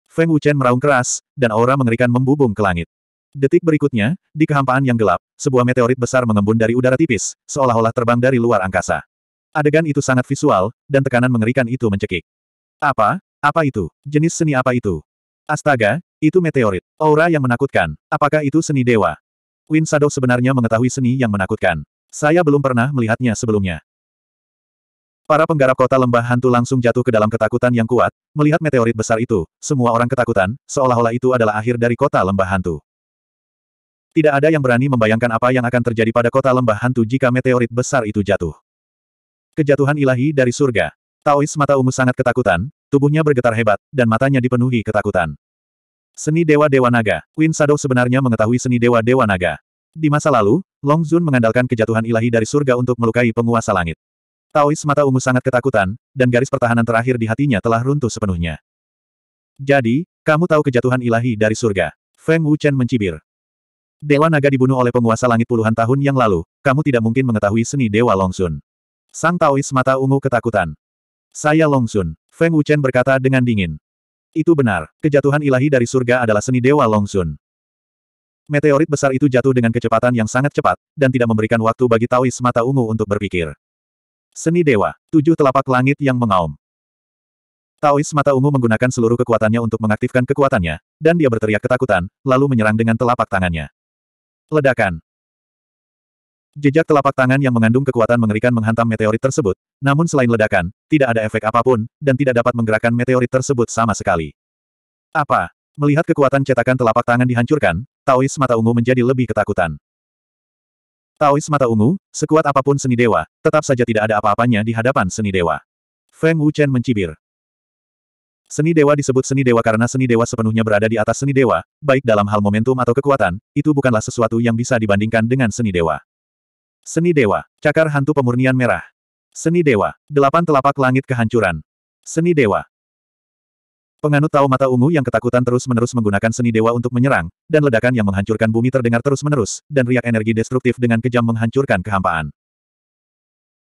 Feng Wuchen meraung keras, dan aura mengerikan membubung ke langit. Detik berikutnya, di kehampaan yang gelap, sebuah meteorit besar mengembun dari udara tipis, seolah-olah terbang dari luar angkasa. Adegan itu sangat visual, dan tekanan mengerikan itu mencekik. Apa? Apa itu? Jenis seni apa itu? Astaga, itu meteorit. Aura yang menakutkan. Apakah itu seni dewa? Win Sado sebenarnya mengetahui seni yang menakutkan. Saya belum pernah melihatnya sebelumnya. Para penggarap kota lembah hantu langsung jatuh ke dalam ketakutan yang kuat, melihat meteorit besar itu, semua orang ketakutan, seolah-olah itu adalah akhir dari kota lembah hantu. Tidak ada yang berani membayangkan apa yang akan terjadi pada kota lembah hantu jika meteorit besar itu jatuh. Kejatuhan ilahi dari surga. Taois mata ungu sangat ketakutan, tubuhnya bergetar hebat, dan matanya dipenuhi ketakutan. Seni Dewa Dewa Naga. Win Shadow sebenarnya mengetahui seni Dewa Dewa Naga. Di masa lalu, Long Zun mengandalkan kejatuhan ilahi dari surga untuk melukai penguasa langit. Taois mata ungu sangat ketakutan, dan garis pertahanan terakhir di hatinya telah runtuh sepenuhnya. Jadi, kamu tahu kejatuhan ilahi dari surga. Feng Wuchen mencibir. Dewa naga dibunuh oleh penguasa langit puluhan tahun yang lalu, kamu tidak mungkin mengetahui seni Dewa Longsun. Sang Taois mata ungu ketakutan. Saya Longsun, Feng Wuchen berkata dengan dingin. Itu benar, kejatuhan ilahi dari surga adalah seni Dewa Longsun. Meteorit besar itu jatuh dengan kecepatan yang sangat cepat, dan tidak memberikan waktu bagi Taois mata ungu untuk berpikir. Seni Dewa, tujuh telapak langit yang mengaum. Taois mata ungu menggunakan seluruh kekuatannya untuk mengaktifkan kekuatannya, dan dia berteriak ketakutan, lalu menyerang dengan telapak tangannya. Ledakan. Jejak telapak tangan yang mengandung kekuatan mengerikan menghantam meteorit tersebut, namun selain ledakan, tidak ada efek apapun, dan tidak dapat menggerakkan meteorit tersebut sama sekali. Apa? Melihat kekuatan cetakan telapak tangan dihancurkan, Taois mata ungu menjadi lebih ketakutan. Taois mata ungu, sekuat apapun seni dewa, tetap saja tidak ada apa-apanya di hadapan seni dewa. Feng Wuchen mencibir. Seni dewa disebut seni dewa karena seni dewa sepenuhnya berada di atas seni dewa, baik dalam hal momentum atau kekuatan, itu bukanlah sesuatu yang bisa dibandingkan dengan seni dewa. Seni dewa, cakar hantu pemurnian merah. Seni dewa, delapan telapak langit kehancuran. Seni dewa, Penganut Tao Mata Ungu yang ketakutan terus-menerus menggunakan seni dewa untuk menyerang, dan ledakan yang menghancurkan bumi terdengar terus-menerus, dan riak energi destruktif dengan kejam menghancurkan kehampaan.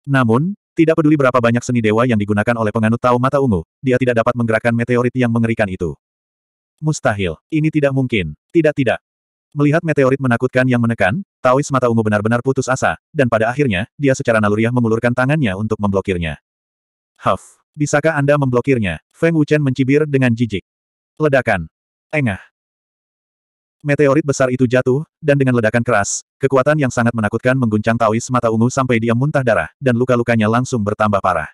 Namun, tidak peduli berapa banyak seni dewa yang digunakan oleh penganut Tao Mata Ungu, dia tidak dapat menggerakkan meteorit yang mengerikan itu. Mustahil, ini tidak mungkin, tidak-tidak. Melihat meteorit menakutkan yang menekan, Taois Mata Ungu benar-benar putus asa, dan pada akhirnya, dia secara naluriah mengulurkan tangannya untuk memblokirnya. Huff. Bisakah Anda memblokirnya? Feng Wuchen mencibir dengan jijik. Ledakan. Engah. Meteorit besar itu jatuh, dan dengan ledakan keras, kekuatan yang sangat menakutkan mengguncang Taois mata ungu sampai dia muntah darah, dan luka-lukanya langsung bertambah parah.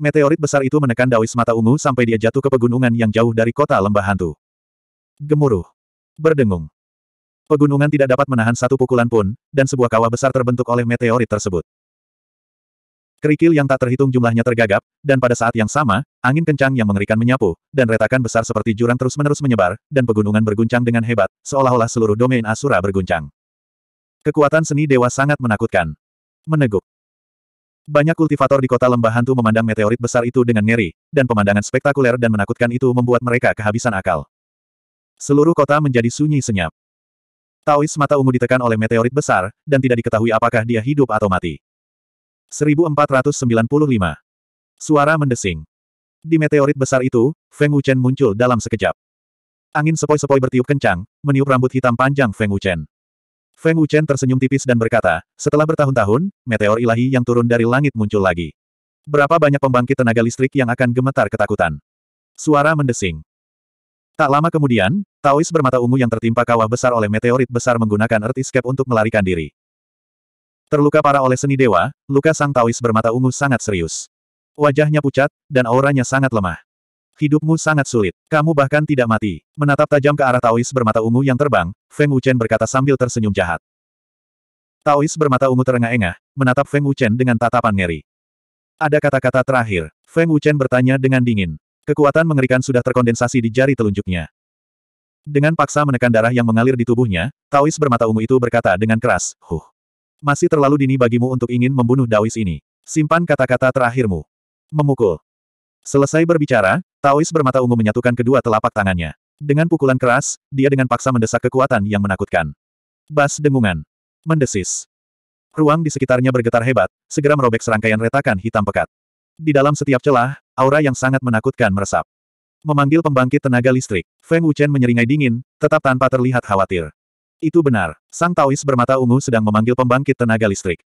Meteorit besar itu menekan Taois mata ungu sampai dia jatuh ke pegunungan yang jauh dari kota lembah hantu. Gemuruh. Berdengung. Pegunungan tidak dapat menahan satu pukulan pun, dan sebuah kawah besar terbentuk oleh meteorit tersebut. Kerikil yang tak terhitung jumlahnya tergagap, dan pada saat yang sama, angin kencang yang mengerikan menyapu, dan retakan besar seperti jurang terus-menerus menyebar, dan pegunungan berguncang dengan hebat, seolah-olah seluruh domain Asura berguncang. Kekuatan seni dewa sangat menakutkan. Meneguk. Banyak kultivator di kota lembah hantu memandang meteorit besar itu dengan ngeri, dan pemandangan spektakuler dan menakutkan itu membuat mereka kehabisan akal. Seluruh kota menjadi sunyi senyap. Taois mata ungu ditekan oleh meteorit besar, dan tidak diketahui apakah dia hidup atau mati. 1495. Suara mendesing. Di meteorit besar itu, Feng Wuchen muncul dalam sekejap. Angin sepoi-sepoi bertiup kencang, meniup rambut hitam panjang Feng Wuchen. Feng Wuchen tersenyum tipis dan berkata, setelah bertahun-tahun, meteor ilahi yang turun dari langit muncul lagi. Berapa banyak pembangkit tenaga listrik yang akan gemetar ketakutan? Suara mendesing. Tak lama kemudian, Taois bermata ungu yang tertimpa kawah besar oleh meteorit besar menggunakan Earth Escape untuk melarikan diri. Terluka parah oleh seni dewa, luka sang Taois bermata ungu sangat serius. Wajahnya pucat, dan auranya sangat lemah. Hidupmu sangat sulit. Kamu bahkan tidak mati. Menatap tajam ke arah Taois bermata ungu yang terbang, Feng Wuchen berkata sambil tersenyum jahat. Taois bermata ungu terengah-engah, menatap Feng Wuchen dengan tatapan ngeri. Ada kata-kata terakhir. Feng Wuchen bertanya dengan dingin. Kekuatan mengerikan sudah terkondensasi di jari telunjuknya. Dengan paksa menekan darah yang mengalir di tubuhnya, Taois bermata ungu itu berkata dengan keras, Huh. Masih terlalu dini bagimu untuk ingin membunuh Daois ini. Simpan kata-kata terakhirmu. Memukul. Selesai berbicara, Taois bermata ungu menyatukan kedua telapak tangannya. Dengan pukulan keras, dia dengan paksa mendesak kekuatan yang menakutkan. Bas dengungan. Mendesis. Ruang di sekitarnya bergetar hebat, segera merobek serangkaian retakan hitam pekat. Di dalam setiap celah, aura yang sangat menakutkan meresap. Memanggil pembangkit tenaga listrik, Feng Wuchen menyeringai dingin, tetap tanpa terlihat khawatir. Itu benar, Sang Taois bermata ungu sedang memanggil pembangkit tenaga listrik.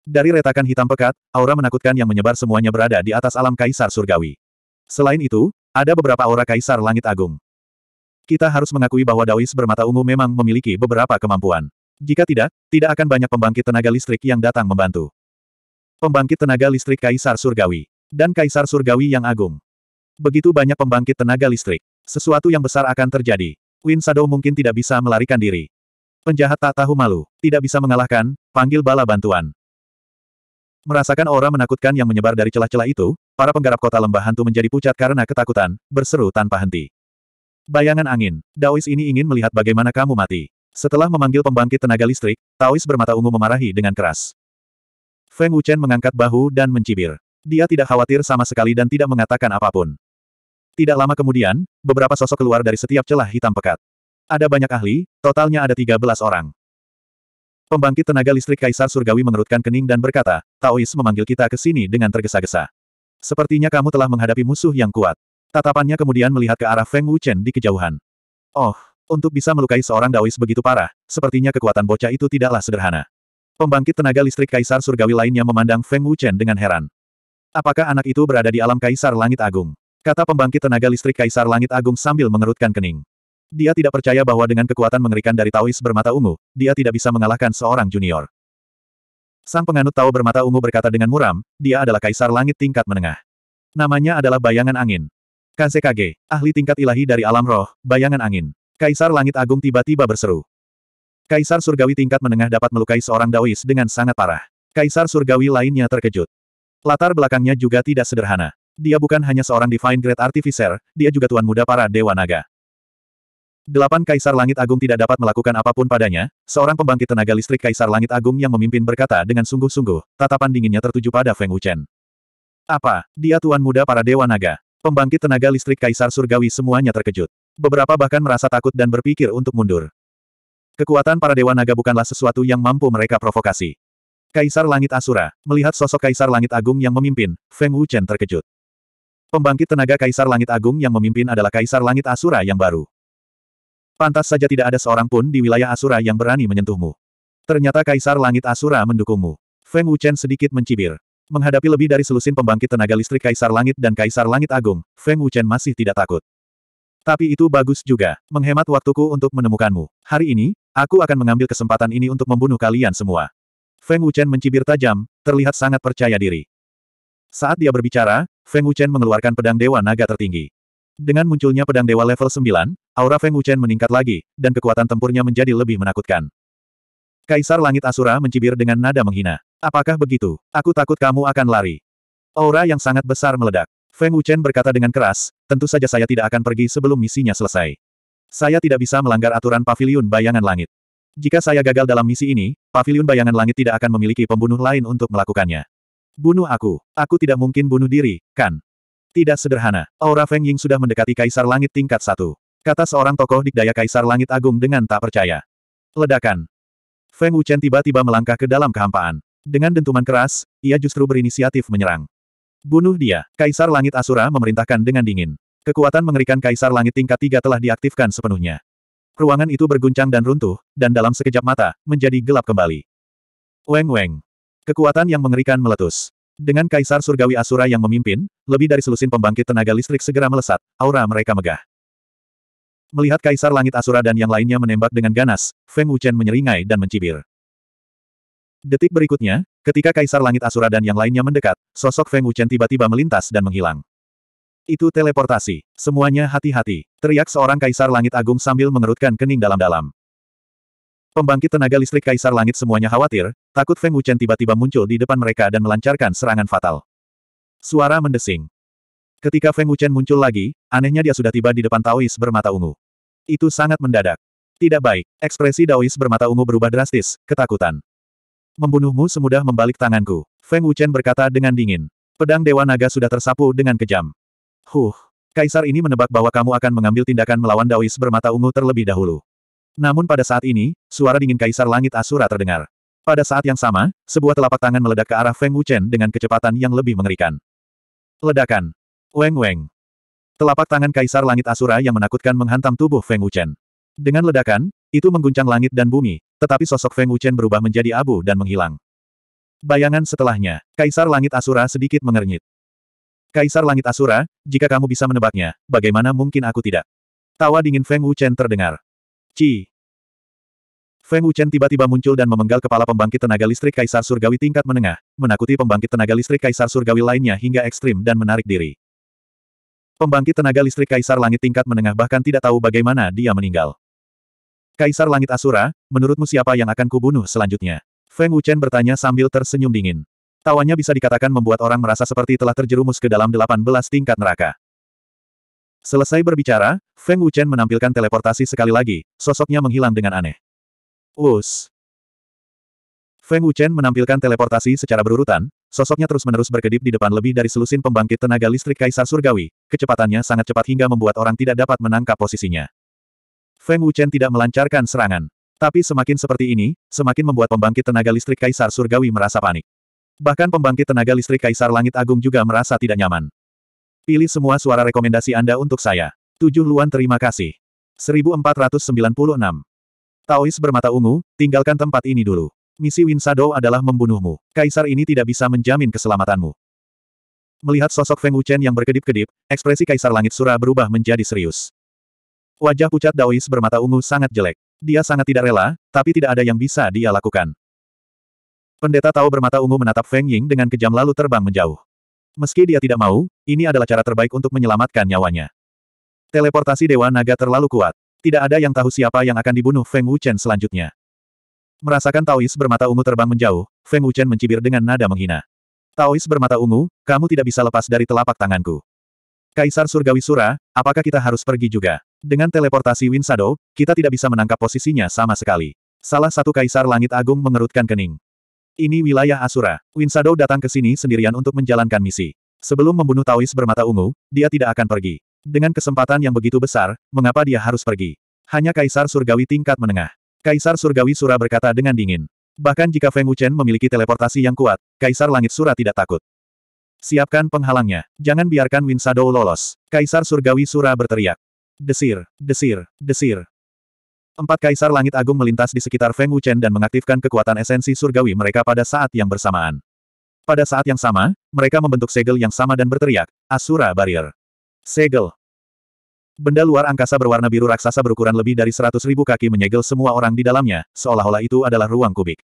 Dari retakan hitam pekat, aura menakutkan yang menyebar semuanya berada di atas alam kaisar surgawi. Selain itu, ada beberapa aura kaisar langit agung. Kita harus mengakui bahwa Daois bermata ungu memang memiliki beberapa kemampuan. Jika tidak, tidak akan banyak pembangkit tenaga listrik yang datang membantu. Pembangkit tenaga listrik Kaisar Surgawi dan Kaisar Surgawi yang Agung. Begitu banyak pembangkit tenaga listrik, sesuatu yang besar akan terjadi. Queen Shadow mungkin tidak bisa melarikan diri. Penjahat tak tahu malu, tidak bisa mengalahkan, panggil bala bantuan. Merasakan aura menakutkan yang menyebar dari celah-celah itu, para penggarap kota lembah hantu menjadi pucat karena ketakutan, berseru tanpa henti. Bayangan angin, Daois ini ingin melihat bagaimana kamu mati. Setelah memanggil pembangkit tenaga listrik, Taois bermata ungu memarahi dengan keras. Feng Wuchen mengangkat bahu dan mencibir. Dia tidak khawatir sama sekali dan tidak mengatakan apapun. Tidak lama kemudian, beberapa sosok keluar dari setiap celah hitam pekat. Ada banyak ahli, totalnya ada 13 orang. Pembangkit tenaga listrik Kaisar Surgawi mengerutkan kening dan berkata, Taois memanggil kita ke sini dengan tergesa-gesa. Sepertinya kamu telah menghadapi musuh yang kuat. Tatapannya kemudian melihat ke arah Feng Wuchen di kejauhan. Oh, untuk bisa melukai seorang Daois begitu parah, sepertinya kekuatan bocah itu tidaklah sederhana. Pembangkit tenaga listrik Kaisar Surgawi lainnya memandang Feng Wuchen dengan heran. Apakah anak itu berada di alam Kaisar Langit Agung? Kata pembangkit tenaga listrik Kaisar Langit Agung sambil mengerutkan kening. Dia tidak percaya bahwa dengan kekuatan mengerikan dari Taois bermata ungu, dia tidak bisa mengalahkan seorang junior. Sang penganut Tao bermata ungu berkata dengan muram, dia adalah Kaisar Langit tingkat menengah. Namanya adalah Bayangan Angin. Kansekage, ahli tingkat ilahi dari alam roh, Bayangan Angin. Kaisar Langit Agung tiba-tiba berseru. Kaisar Surgawi tingkat menengah dapat melukai seorang Daois dengan sangat parah. Kaisar Surgawi lainnya terkejut. Latar belakangnya juga tidak sederhana. Dia bukan hanya seorang Divine Great Artificer, dia juga tuan muda para Dewa Naga. Delapan Kaisar Langit Agung tidak dapat melakukan apapun padanya, seorang pembangkit tenaga listrik Kaisar Langit Agung yang memimpin berkata dengan sungguh-sungguh, tatapan dinginnya tertuju pada Feng Wuchen. Apa, dia tuan muda para Dewa Naga? Pembangkit tenaga listrik Kaisar Surgawi semuanya terkejut. Beberapa bahkan merasa takut dan berpikir untuk mundur. Kekuatan para Dewa Naga bukanlah sesuatu yang mampu mereka provokasi. Kaisar Langit Asura, melihat sosok Kaisar Langit Agung yang memimpin, Feng Wuchen terkejut. Pembangkit tenaga Kaisar Langit Agung yang memimpin adalah Kaisar Langit Asura yang baru. Pantas saja tidak ada seorang pun di wilayah Asura yang berani menyentuhmu. Ternyata Kaisar Langit Asura mendukungmu. Feng Wuchen sedikit mencibir. Menghadapi lebih dari selusin pembangkit tenaga listrik Kaisar Langit dan Kaisar Langit Agung, Feng Wuchen masih tidak takut. Tapi itu bagus juga, menghemat waktuku untuk menemukanmu. Hari ini, aku akan mengambil kesempatan ini untuk membunuh kalian semua. Feng Wuchen mencibir tajam, terlihat sangat percaya diri. Saat dia berbicara, Feng Wuchen mengeluarkan pedang Dewa Naga tertinggi. Dengan munculnya pedang Dewa level 9, aura Feng Wuchen meningkat lagi, dan kekuatan tempurnya menjadi lebih menakutkan. Kaisar Langit Asura mencibir dengan nada menghina. Apakah begitu? Aku takut kamu akan lari. Aura yang sangat besar meledak. Feng Wuchen berkata dengan keras, tentu saja saya tidak akan pergi sebelum misinya selesai. Saya tidak bisa melanggar aturan pavilion bayangan langit. Jika saya gagal dalam misi ini, pavilion bayangan langit tidak akan memiliki pembunuh lain untuk melakukannya. Bunuh aku. Aku tidak mungkin bunuh diri, kan? Tidak sederhana. Aura Feng Ying sudah mendekati Kaisar Langit tingkat satu. Kata seorang tokoh dikdaya Kaisar Langit Agung dengan tak percaya. Ledakan. Feng Wuchen tiba-tiba melangkah ke dalam kehampaan. Dengan dentuman keras, ia justru berinisiatif menyerang. Bunuh dia. Kaisar Langit Asura memerintahkan dengan dingin. Kekuatan mengerikan Kaisar Langit tingkat tiga telah diaktifkan sepenuhnya. Ruangan itu berguncang dan runtuh, dan dalam sekejap mata, menjadi gelap kembali. Weng Weng. Kekuatan yang mengerikan meletus. Dengan Kaisar Surgawi Asura yang memimpin, lebih dari selusin pembangkit tenaga listrik segera melesat, aura mereka megah. Melihat Kaisar Langit Asura dan yang lainnya menembak dengan ganas, Feng Wuchen menyeringai dan mencibir. Detik berikutnya, ketika Kaisar Langit Asura dan yang lainnya mendekat, sosok Feng Wuchen tiba-tiba melintas dan menghilang. Itu teleportasi, semuanya hati-hati, teriak seorang Kaisar Langit Agung sambil mengerutkan kening dalam-dalam. Pembangkit tenaga listrik Kaisar Langit semuanya khawatir, takut Feng Wuchen tiba-tiba muncul di depan mereka dan melancarkan serangan fatal. Suara mendesing. Ketika Feng Wuchen muncul lagi, anehnya dia sudah tiba di depan Taois bermata ungu. Itu sangat mendadak. Tidak baik, ekspresi Taois bermata ungu berubah drastis, ketakutan. Membunuhmu semudah membalik tanganku. Feng Wuchen berkata dengan dingin. Pedang Dewa Naga sudah tersapu dengan kejam. Huh, Kaisar ini menebak bahwa kamu akan mengambil tindakan melawan Daois bermata ungu terlebih dahulu. Namun pada saat ini, suara dingin Kaisar Langit Asura terdengar. Pada saat yang sama, sebuah telapak tangan meledak ke arah Feng Wuchen dengan kecepatan yang lebih mengerikan. Ledakan. Weng-weng. Telapak tangan Kaisar Langit Asura yang menakutkan menghantam tubuh Feng Wuchen. Dengan ledakan, itu mengguncang langit dan bumi, tetapi sosok Feng Wuchen berubah menjadi abu dan menghilang. Bayangan setelahnya, Kaisar Langit Asura sedikit mengernyit. Kaisar Langit Asura, jika kamu bisa menebaknya, bagaimana mungkin aku tidak? Tawa dingin Feng Wuchen terdengar. Ci, Feng Wuchen tiba-tiba muncul dan memenggal kepala pembangkit tenaga listrik Kaisar Surgawi tingkat menengah, menakuti pembangkit tenaga listrik Kaisar Surgawi lainnya hingga ekstrim dan menarik diri. Pembangkit tenaga listrik Kaisar Langit tingkat menengah bahkan tidak tahu bagaimana dia meninggal. Kaisar Langit Asura, menurutmu siapa yang akan kubunuh selanjutnya? Feng Wuchen bertanya sambil tersenyum dingin. Tawanya bisa dikatakan membuat orang merasa seperti telah terjerumus ke dalam 18 tingkat neraka. Selesai berbicara, Feng Wuchen menampilkan teleportasi sekali lagi, sosoknya menghilang dengan aneh. Us. Feng Wuchen menampilkan teleportasi secara berurutan, sosoknya terus-menerus berkedip di depan lebih dari selusin pembangkit tenaga listrik Kaisar Surgawi, kecepatannya sangat cepat hingga membuat orang tidak dapat menangkap posisinya. Feng Wuchen tidak melancarkan serangan. Tapi semakin seperti ini, semakin membuat pembangkit tenaga listrik Kaisar Surgawi merasa panik. Bahkan pembangkit tenaga listrik Kaisar Langit Agung juga merasa tidak nyaman. Pilih semua suara rekomendasi Anda untuk saya. Tujuh luan terima kasih. 1496. Taois bermata ungu, tinggalkan tempat ini dulu. Misi Winsado adalah membunuhmu. Kaisar ini tidak bisa menjamin keselamatanmu. Melihat sosok Feng Wuchen yang berkedip-kedip, ekspresi Kaisar Langit Sura berubah menjadi serius. Wajah pucat Daois bermata ungu sangat jelek. Dia sangat tidak rela, tapi tidak ada yang bisa dia lakukan. Pendeta Tao bermata ungu menatap Feng Ying dengan kejam lalu terbang menjauh. Meski dia tidak mau, ini adalah cara terbaik untuk menyelamatkan nyawanya. Teleportasi Dewa Naga terlalu kuat. Tidak ada yang tahu siapa yang akan dibunuh Feng Wuchen selanjutnya. Merasakan Taois bermata ungu terbang menjauh, Feng Wuchen mencibir dengan nada menghina. Taois bermata ungu, kamu tidak bisa lepas dari telapak tanganku. Kaisar Surgawi Sura, apakah kita harus pergi juga? Dengan teleportasi Win Shadow, kita tidak bisa menangkap posisinya sama sekali. Salah satu Kaisar Langit Agung mengerutkan kening. Ini wilayah Asura. Win Shadow datang ke sini sendirian untuk menjalankan misi. Sebelum membunuh Taois bermata ungu, dia tidak akan pergi. Dengan kesempatan yang begitu besar, mengapa dia harus pergi? Hanya Kaisar Surgawi tingkat menengah. Kaisar Surgawi Sura berkata dengan dingin. Bahkan jika Feng Wuchen memiliki teleportasi yang kuat, Kaisar Langit Sura tidak takut. Siapkan penghalangnya. Jangan biarkan Win Shadow lolos. Kaisar Surgawi Sura berteriak. Desir, desir, desir. Empat Kaisar Langit Agung melintas di sekitar Feng Wuchen dan mengaktifkan kekuatan esensi surgawi mereka pada saat yang bersamaan. Pada saat yang sama, mereka membentuk segel yang sama dan berteriak, Asura Barrier. Segel, Benda luar angkasa berwarna biru raksasa berukuran lebih dari seratus ribu kaki menyegel semua orang di dalamnya, seolah-olah itu adalah ruang kubik.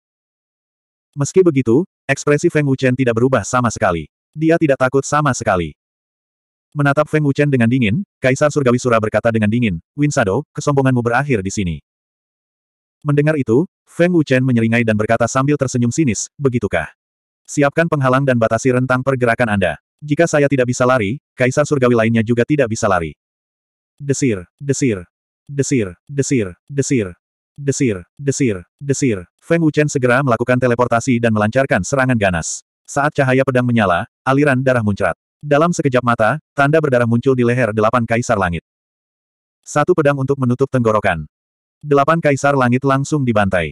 Meski begitu, ekspresi Feng Wuchen tidak berubah sama sekali. Dia tidak takut sama sekali. Menatap Feng Wuchen dengan dingin, Kaisar Surgawi Sura berkata dengan dingin, Winsado, kesombonganmu berakhir di sini. Mendengar itu, Feng Wuchen menyeringai dan berkata sambil tersenyum sinis, begitukah? Siapkan penghalang dan batasi rentang pergerakan Anda. Jika saya tidak bisa lari, Kaisar Surgawi lainnya juga tidak bisa lari desir, desir, desir, desir, desir, desir, desir, desir. Feng Wuchen segera melakukan teleportasi dan melancarkan serangan ganas. Saat cahaya pedang menyala, aliran darah muncrat. Dalam sekejap mata, tanda berdarah muncul di leher delapan kaisar langit. Satu pedang untuk menutup tenggorokan. Delapan kaisar langit langsung dibantai.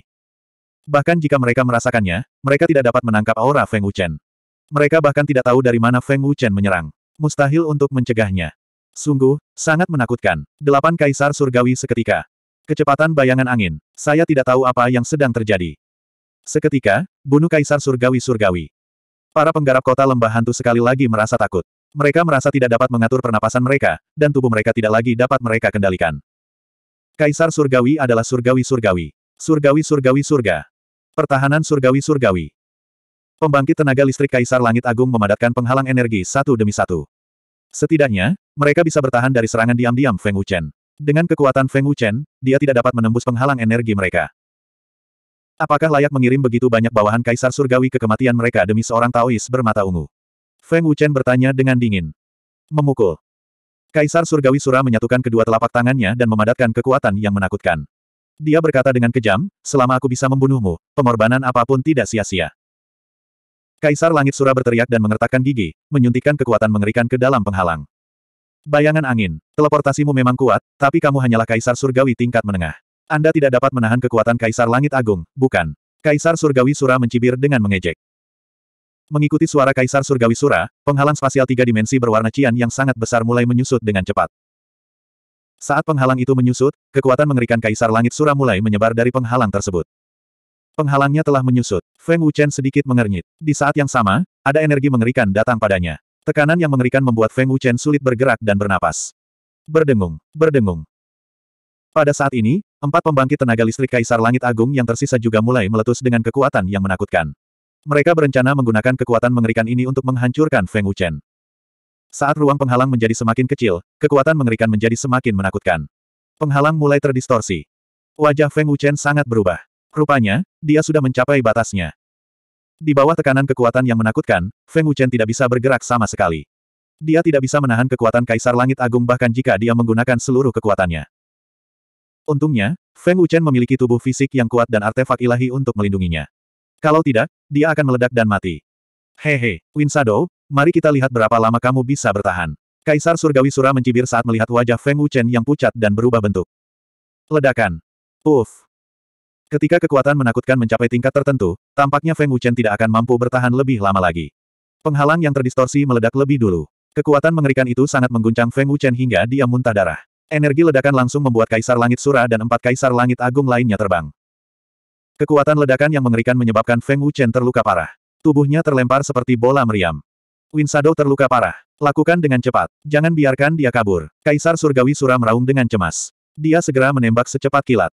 Bahkan jika mereka merasakannya, mereka tidak dapat menangkap aura Feng Wuchen. Mereka bahkan tidak tahu dari mana Feng Wuchen menyerang. Mustahil untuk mencegahnya. Sungguh, sangat menakutkan. Delapan kaisar surgawi seketika. Kecepatan bayangan angin. Saya tidak tahu apa yang sedang terjadi. Seketika, bunuh kaisar surgawi-surgawi. Para penggarap kota lembah hantu sekali lagi merasa takut. Mereka merasa tidak dapat mengatur pernapasan mereka, dan tubuh mereka tidak lagi dapat mereka kendalikan. Kaisar surgawi adalah surgawi-surgawi. Surgawi-surgawi surga. Pertahanan surgawi-surgawi. Pembangkit tenaga listrik Kaisar Langit Agung memadatkan penghalang energi satu demi satu. Setidaknya, mereka bisa bertahan dari serangan diam-diam Feng Wuchen. Dengan kekuatan Feng Wuchen, dia tidak dapat menembus penghalang energi mereka. Apakah layak mengirim begitu banyak bawahan kaisar surgawi ke kematian mereka demi seorang Taois bermata ungu? Feng Wuchen bertanya dengan dingin. Memukul. Kaisar Surgawi Sura menyatukan kedua telapak tangannya dan memadatkan kekuatan yang menakutkan. Dia berkata dengan kejam, selama aku bisa membunuhmu, pengorbanan apapun tidak sia-sia. Kaisar Langit Sura berteriak dan mengertakkan gigi, menyuntikkan kekuatan mengerikan ke dalam penghalang. Bayangan angin, teleportasimu memang kuat, tapi kamu hanyalah Kaisar Surgawi tingkat menengah. Anda tidak dapat menahan kekuatan Kaisar Langit Agung, bukan? Kaisar Surgawi Sura mencibir dengan mengejek. Mengikuti suara Kaisar Surgawi Sura, penghalang spasial tiga dimensi berwarna cian yang sangat besar mulai menyusut dengan cepat. Saat penghalang itu menyusut, kekuatan mengerikan Kaisar Langit Sura mulai menyebar dari penghalang tersebut. Penghalangnya telah menyusut. Feng Wuchen sedikit mengernyit. Di saat yang sama, ada energi mengerikan datang padanya. Tekanan yang mengerikan membuat Feng Wuchen sulit bergerak dan bernapas. Berdengung, berdengung. Pada saat ini, empat pembangkit tenaga listrik Kaisar Langit Agung yang tersisa juga mulai meletus dengan kekuatan yang menakutkan. Mereka berencana menggunakan kekuatan mengerikan ini untuk menghancurkan Feng Wuchen. Saat ruang penghalang menjadi semakin kecil, kekuatan mengerikan menjadi semakin menakutkan. Penghalang mulai terdistorsi. Wajah Feng Wuchen sangat berubah. Rupanya, dia sudah mencapai batasnya. Di bawah tekanan kekuatan yang menakutkan, Feng Wuchen tidak bisa bergerak sama sekali. Dia tidak bisa menahan kekuatan Kaisar Langit Agung bahkan jika dia menggunakan seluruh kekuatannya. Untungnya, Feng Wuchen memiliki tubuh fisik yang kuat dan artefak ilahi untuk melindunginya. Kalau tidak, dia akan meledak dan mati. Hehe, Win Shadow, mari kita lihat berapa lama kamu bisa bertahan. Kaisar Surgawi Sura mencibir saat melihat wajah Feng Wuchen yang pucat dan berubah bentuk. Ledakan. Uff, Ketika kekuatan menakutkan mencapai tingkat tertentu, tampaknya Feng Wuchen tidak akan mampu bertahan lebih lama lagi. Penghalang yang terdistorsi meledak lebih dulu. Kekuatan mengerikan itu sangat mengguncang Feng Wuchen hingga dia muntah darah. Energi ledakan langsung membuat Kaisar Langit Sura dan empat Kaisar Langit Agung lainnya terbang. Kekuatan ledakan yang mengerikan menyebabkan Feng Wuchen terluka parah. Tubuhnya terlempar seperti bola meriam. Winsado terluka parah. Lakukan dengan cepat. Jangan biarkan dia kabur. Kaisar Surgawi Sura meraung dengan cemas. Dia segera menembak secepat kilat.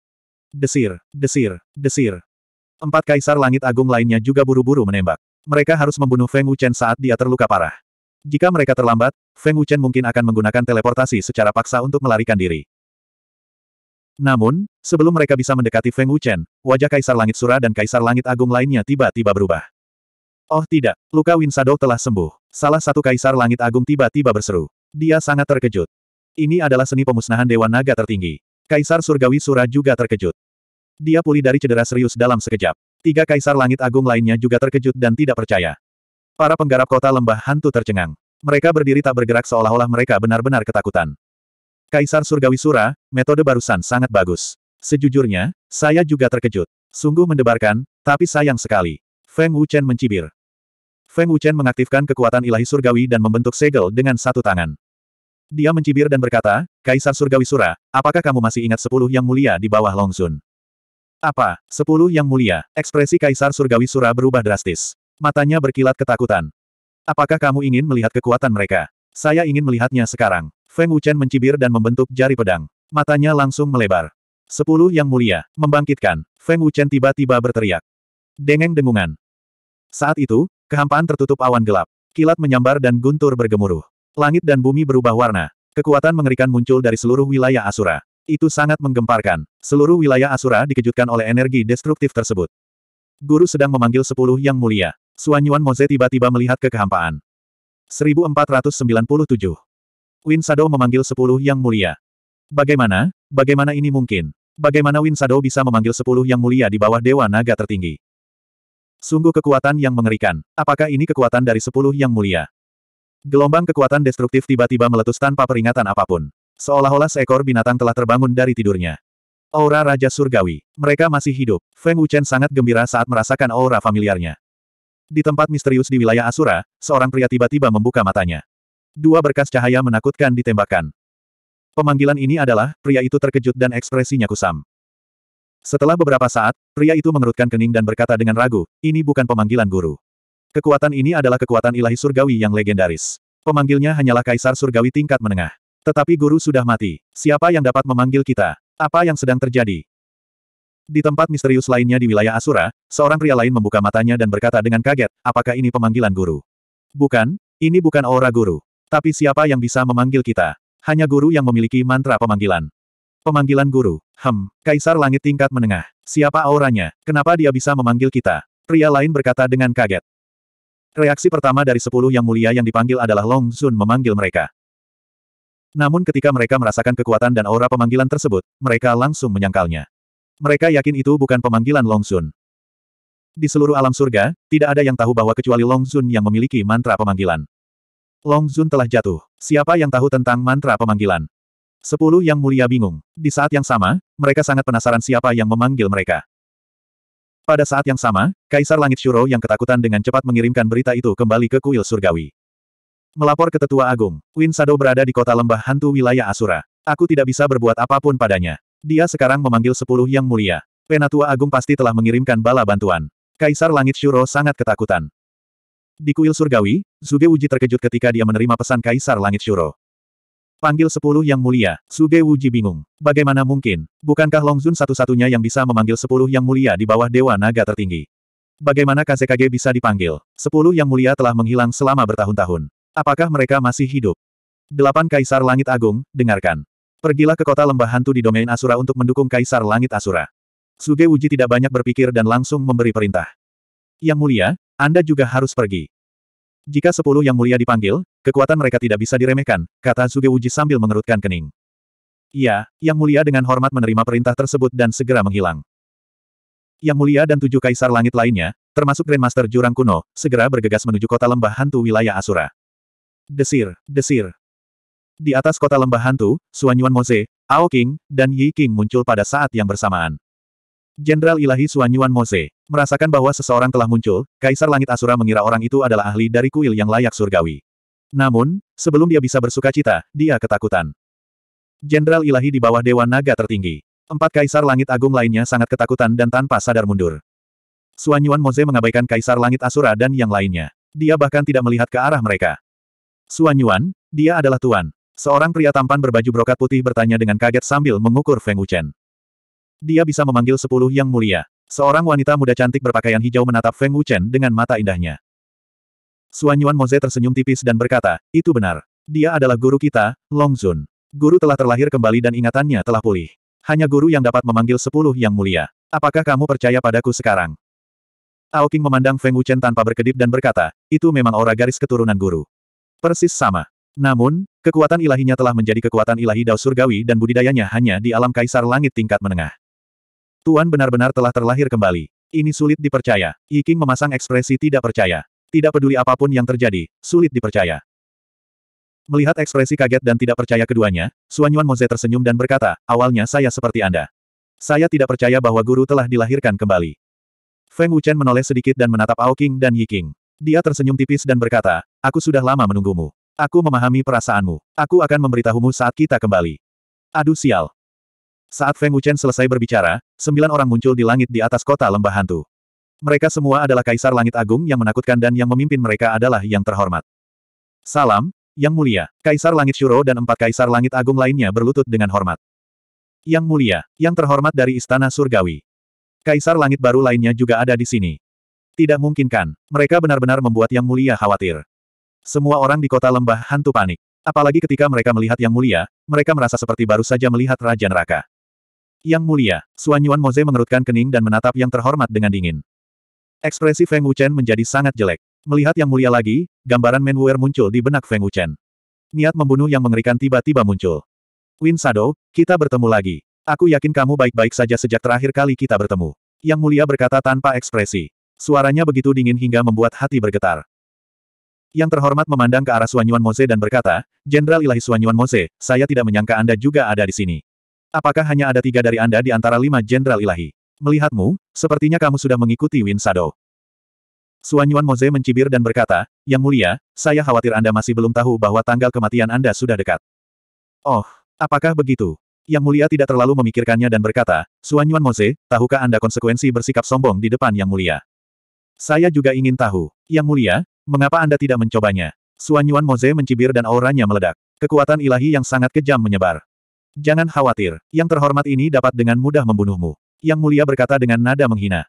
Desir, desir, desir. Empat kaisar langit agung lainnya juga buru-buru menembak. Mereka harus membunuh Feng Wuchen saat dia terluka parah. Jika mereka terlambat, Feng Wuchen mungkin akan menggunakan teleportasi secara paksa untuk melarikan diri. Namun, sebelum mereka bisa mendekati Feng Wuchen, wajah Kaisar Langit Sura dan Kaisar Langit Agung lainnya tiba-tiba berubah. Oh tidak, luka Winsado telah sembuh. Salah satu Kaisar Langit Agung tiba-tiba berseru. Dia sangat terkejut. Ini adalah seni pemusnahan Dewa Naga tertinggi. Kaisar Surgawi Sura juga terkejut. Dia pulih dari cedera serius dalam sekejap. Tiga kaisar langit agung lainnya juga terkejut dan tidak percaya. Para penggarap kota lembah hantu tercengang. Mereka berdiri tak bergerak seolah-olah mereka benar-benar ketakutan. Kaisar Surgawi Sura, metode barusan sangat bagus. Sejujurnya, saya juga terkejut. Sungguh mendebarkan, tapi sayang sekali. Feng Wuchen mencibir. Feng Wuchen mengaktifkan kekuatan ilahi surgawi dan membentuk segel dengan satu tangan. Dia mencibir dan berkata, Kaisar Surgawi Sura, apakah kamu masih ingat sepuluh yang mulia di bawah Longsun? Apa? Sepuluh yang mulia, ekspresi Kaisar Surgawi Sura berubah drastis. Matanya berkilat ketakutan. Apakah kamu ingin melihat kekuatan mereka? Saya ingin melihatnya sekarang. Feng Wuchen mencibir dan membentuk jari pedang. Matanya langsung melebar. Sepuluh yang mulia, membangkitkan. Feng Wuchen tiba-tiba berteriak. Dengeng dengungan. Saat itu, kehampaan tertutup awan gelap. Kilat menyambar dan guntur bergemuruh. Langit dan bumi berubah warna. Kekuatan mengerikan muncul dari seluruh wilayah Asura. Itu sangat menggemparkan. Seluruh wilayah Asura dikejutkan oleh energi destruktif tersebut. Guru sedang memanggil sepuluh yang mulia. Suanyuan Moze tiba-tiba melihat ke 1497. Win Sado memanggil sepuluh yang mulia. Bagaimana? Bagaimana ini mungkin? Bagaimana Win Sado bisa memanggil sepuluh yang mulia di bawah Dewa Naga tertinggi? Sungguh kekuatan yang mengerikan. Apakah ini kekuatan dari sepuluh yang mulia? Gelombang kekuatan destruktif tiba-tiba meletus tanpa peringatan apapun. Seolah-olah seekor binatang telah terbangun dari tidurnya. Aura Raja Surgawi. Mereka masih hidup. Feng Wuchen sangat gembira saat merasakan aura familiarnya. Di tempat misterius di wilayah Asura, seorang pria tiba-tiba membuka matanya. Dua berkas cahaya menakutkan ditembakkan. Pemanggilan ini adalah, pria itu terkejut dan ekspresinya kusam. Setelah beberapa saat, pria itu mengerutkan kening dan berkata dengan ragu, ini bukan pemanggilan guru. Kekuatan ini adalah kekuatan ilahi surgawi yang legendaris. Pemanggilnya hanyalah kaisar surgawi tingkat menengah. Tetapi guru sudah mati. Siapa yang dapat memanggil kita? Apa yang sedang terjadi? Di tempat misterius lainnya di wilayah Asura, seorang pria lain membuka matanya dan berkata dengan kaget, apakah ini pemanggilan guru? Bukan, ini bukan aura guru. Tapi siapa yang bisa memanggil kita? Hanya guru yang memiliki mantra pemanggilan. Pemanggilan guru, hem, kaisar langit tingkat menengah. Siapa auranya? Kenapa dia bisa memanggil kita? Pria lain berkata dengan kaget. Reaksi pertama dari sepuluh yang mulia yang dipanggil adalah Long Zun memanggil mereka. Namun ketika mereka merasakan kekuatan dan aura pemanggilan tersebut, mereka langsung menyangkalnya. Mereka yakin itu bukan pemanggilan Long Zun. Di seluruh alam surga, tidak ada yang tahu bahwa kecuali Long Zun yang memiliki mantra pemanggilan. Long Zun telah jatuh. Siapa yang tahu tentang mantra pemanggilan? Sepuluh yang mulia bingung. Di saat yang sama, mereka sangat penasaran siapa yang memanggil mereka. Pada saat yang sama, Kaisar Langit Shuro yang ketakutan dengan cepat mengirimkan berita itu kembali ke kuil surgawi. Melapor ke Tetua Agung, Win Sado berada di kota lembah hantu wilayah Asura. Aku tidak bisa berbuat apapun padanya. Dia sekarang memanggil sepuluh yang mulia. Penatua Agung pasti telah mengirimkan bala bantuan. Kaisar Langit Shuro sangat ketakutan. Di kuil surgawi, Zuge Uji terkejut ketika dia menerima pesan Kaisar Langit Shuro. Panggil sepuluh yang mulia, Suge Wuji bingung. Bagaimana mungkin? Bukankah Longzun satu-satunya yang bisa memanggil sepuluh yang mulia di bawah Dewa Naga tertinggi? Bagaimana Kazekage bisa dipanggil? Sepuluh yang mulia telah menghilang selama bertahun-tahun. Apakah mereka masih hidup? Delapan Kaisar Langit Agung, dengarkan. Pergilah ke kota lembah hantu di domain Asura untuk mendukung Kaisar Langit Asura. Suge Wuji tidak banyak berpikir dan langsung memberi perintah. Yang mulia, Anda juga harus pergi. Jika sepuluh yang mulia dipanggil, kekuatan mereka tidak bisa diremehkan, kata Zuge Uji sambil mengerutkan kening. Iya, yang mulia dengan hormat menerima perintah tersebut dan segera menghilang. Yang mulia dan tujuh kaisar langit lainnya, termasuk Grandmaster Jurang Kuno, segera bergegas menuju kota lembah hantu wilayah Asura. Desir, desir. Di atas kota lembah hantu, Suanyuan Moze, Ao King, dan Yi King muncul pada saat yang bersamaan. Jenderal Ilahi Suanyuan Mose. Merasakan bahwa seseorang telah muncul, Kaisar Langit Asura mengira orang itu adalah ahli dari kuil yang layak surgawi. Namun, sebelum dia bisa bersuka cita, dia ketakutan. Jenderal Ilahi di bawah Dewan Naga tertinggi. Empat Kaisar Langit Agung lainnya sangat ketakutan dan tanpa sadar mundur. Suanyuan Mose mengabaikan Kaisar Langit Asura dan yang lainnya. Dia bahkan tidak melihat ke arah mereka. Suanyuan, dia adalah Tuan. Seorang pria tampan berbaju brokat putih bertanya dengan kaget sambil mengukur Feng Wuchen. Dia bisa memanggil sepuluh yang mulia. Seorang wanita muda cantik berpakaian hijau menatap Feng Wuchen dengan mata indahnya. Suanyuan Moze tersenyum tipis dan berkata, itu benar. Dia adalah guru kita, Long Zun. Guru telah terlahir kembali dan ingatannya telah pulih. Hanya guru yang dapat memanggil sepuluh yang mulia. Apakah kamu percaya padaku sekarang? Aoking memandang Feng Wuchen tanpa berkedip dan berkata, itu memang aura garis keturunan guru. Persis sama. Namun, kekuatan ilahinya telah menjadi kekuatan ilahi Dao Surgawi dan budidayanya hanya di alam kaisar langit tingkat menengah. Tuan benar-benar telah terlahir kembali. Ini sulit dipercaya. Yiking memasang ekspresi tidak percaya. Tidak peduli apapun yang terjadi, sulit dipercaya. Melihat ekspresi kaget dan tidak percaya keduanya, Suanyuan Moze tersenyum dan berkata, awalnya saya seperti Anda. Saya tidak percaya bahwa guru telah dilahirkan kembali. Feng Wuchen menoleh sedikit dan menatap Ao King dan Yiking. Dia tersenyum tipis dan berkata, aku sudah lama menunggumu. Aku memahami perasaanmu. Aku akan memberitahumu saat kita kembali. Aduh sial, saat Feng Wuchen selesai berbicara, sembilan orang muncul di langit di atas kota lembah hantu. Mereka semua adalah kaisar langit agung yang menakutkan dan yang memimpin mereka adalah yang terhormat. Salam, Yang Mulia, Kaisar Langit Shuro dan empat kaisar langit agung lainnya berlutut dengan hormat. Yang Mulia, yang terhormat dari Istana Surgawi. Kaisar langit baru lainnya juga ada di sini. Tidak mungkin kan, mereka benar-benar membuat Yang Mulia khawatir. Semua orang di kota lembah hantu panik. Apalagi ketika mereka melihat Yang Mulia, mereka merasa seperti baru saja melihat Raja Neraka. Yang mulia, Suan Yuan Moze mengerutkan kening dan menatap yang terhormat dengan dingin. Ekspresi Feng Wuchen menjadi sangat jelek. Melihat yang mulia lagi, gambaran Men Wu'er muncul di benak Feng Wuchen. Niat membunuh yang mengerikan tiba-tiba muncul. Win Sado, kita bertemu lagi. Aku yakin kamu baik-baik saja sejak terakhir kali kita bertemu. Yang mulia berkata tanpa ekspresi. Suaranya begitu dingin hingga membuat hati bergetar. Yang terhormat memandang ke arah Suanyuan Mose dan berkata, Jenderal Ilahi Suanyuan Mose, saya tidak menyangka Anda juga ada di sini. Apakah hanya ada tiga dari Anda di antara lima jenderal ilahi? Melihatmu, sepertinya kamu sudah mengikuti Win Shadow. Suanyuan Moze mencibir dan berkata, Yang mulia, saya khawatir Anda masih belum tahu bahwa tanggal kematian Anda sudah dekat. Oh, apakah begitu? Yang mulia tidak terlalu memikirkannya dan berkata, Suanyuan Moze, tahukah Anda konsekuensi bersikap sombong di depan Yang mulia? Saya juga ingin tahu. Yang mulia, mengapa Anda tidak mencobanya? Suanyuan Moze mencibir dan auranya meledak. Kekuatan ilahi yang sangat kejam menyebar. Jangan khawatir, yang terhormat ini dapat dengan mudah membunuhmu. Yang mulia berkata dengan nada menghina.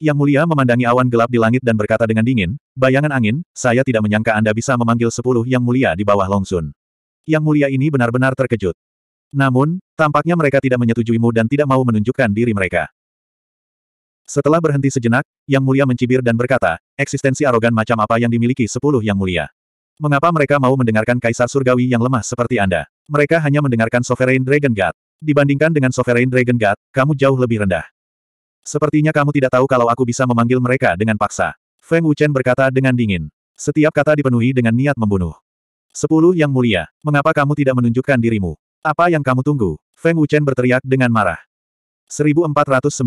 Yang mulia memandangi awan gelap di langit dan berkata dengan dingin, bayangan angin, saya tidak menyangka Anda bisa memanggil sepuluh yang mulia di bawah Longsun. Yang mulia ini benar-benar terkejut. Namun, tampaknya mereka tidak menyetujuimu dan tidak mau menunjukkan diri mereka. Setelah berhenti sejenak, Yang Mulia mencibir dan berkata, eksistensi arogan macam apa yang dimiliki sepuluh Yang Mulia? Mengapa mereka mau mendengarkan Kaisar Surgawi yang lemah seperti Anda? Mereka hanya mendengarkan Sovereign Dragon Guard. Dibandingkan dengan Sovereign Dragon Guard, kamu jauh lebih rendah. Sepertinya kamu tidak tahu kalau aku bisa memanggil mereka dengan paksa. Feng Wuchen berkata dengan dingin. Setiap kata dipenuhi dengan niat membunuh. Sepuluh yang mulia, mengapa kamu tidak menunjukkan dirimu? Apa yang kamu tunggu? Feng Wuchen berteriak dengan marah. 1498.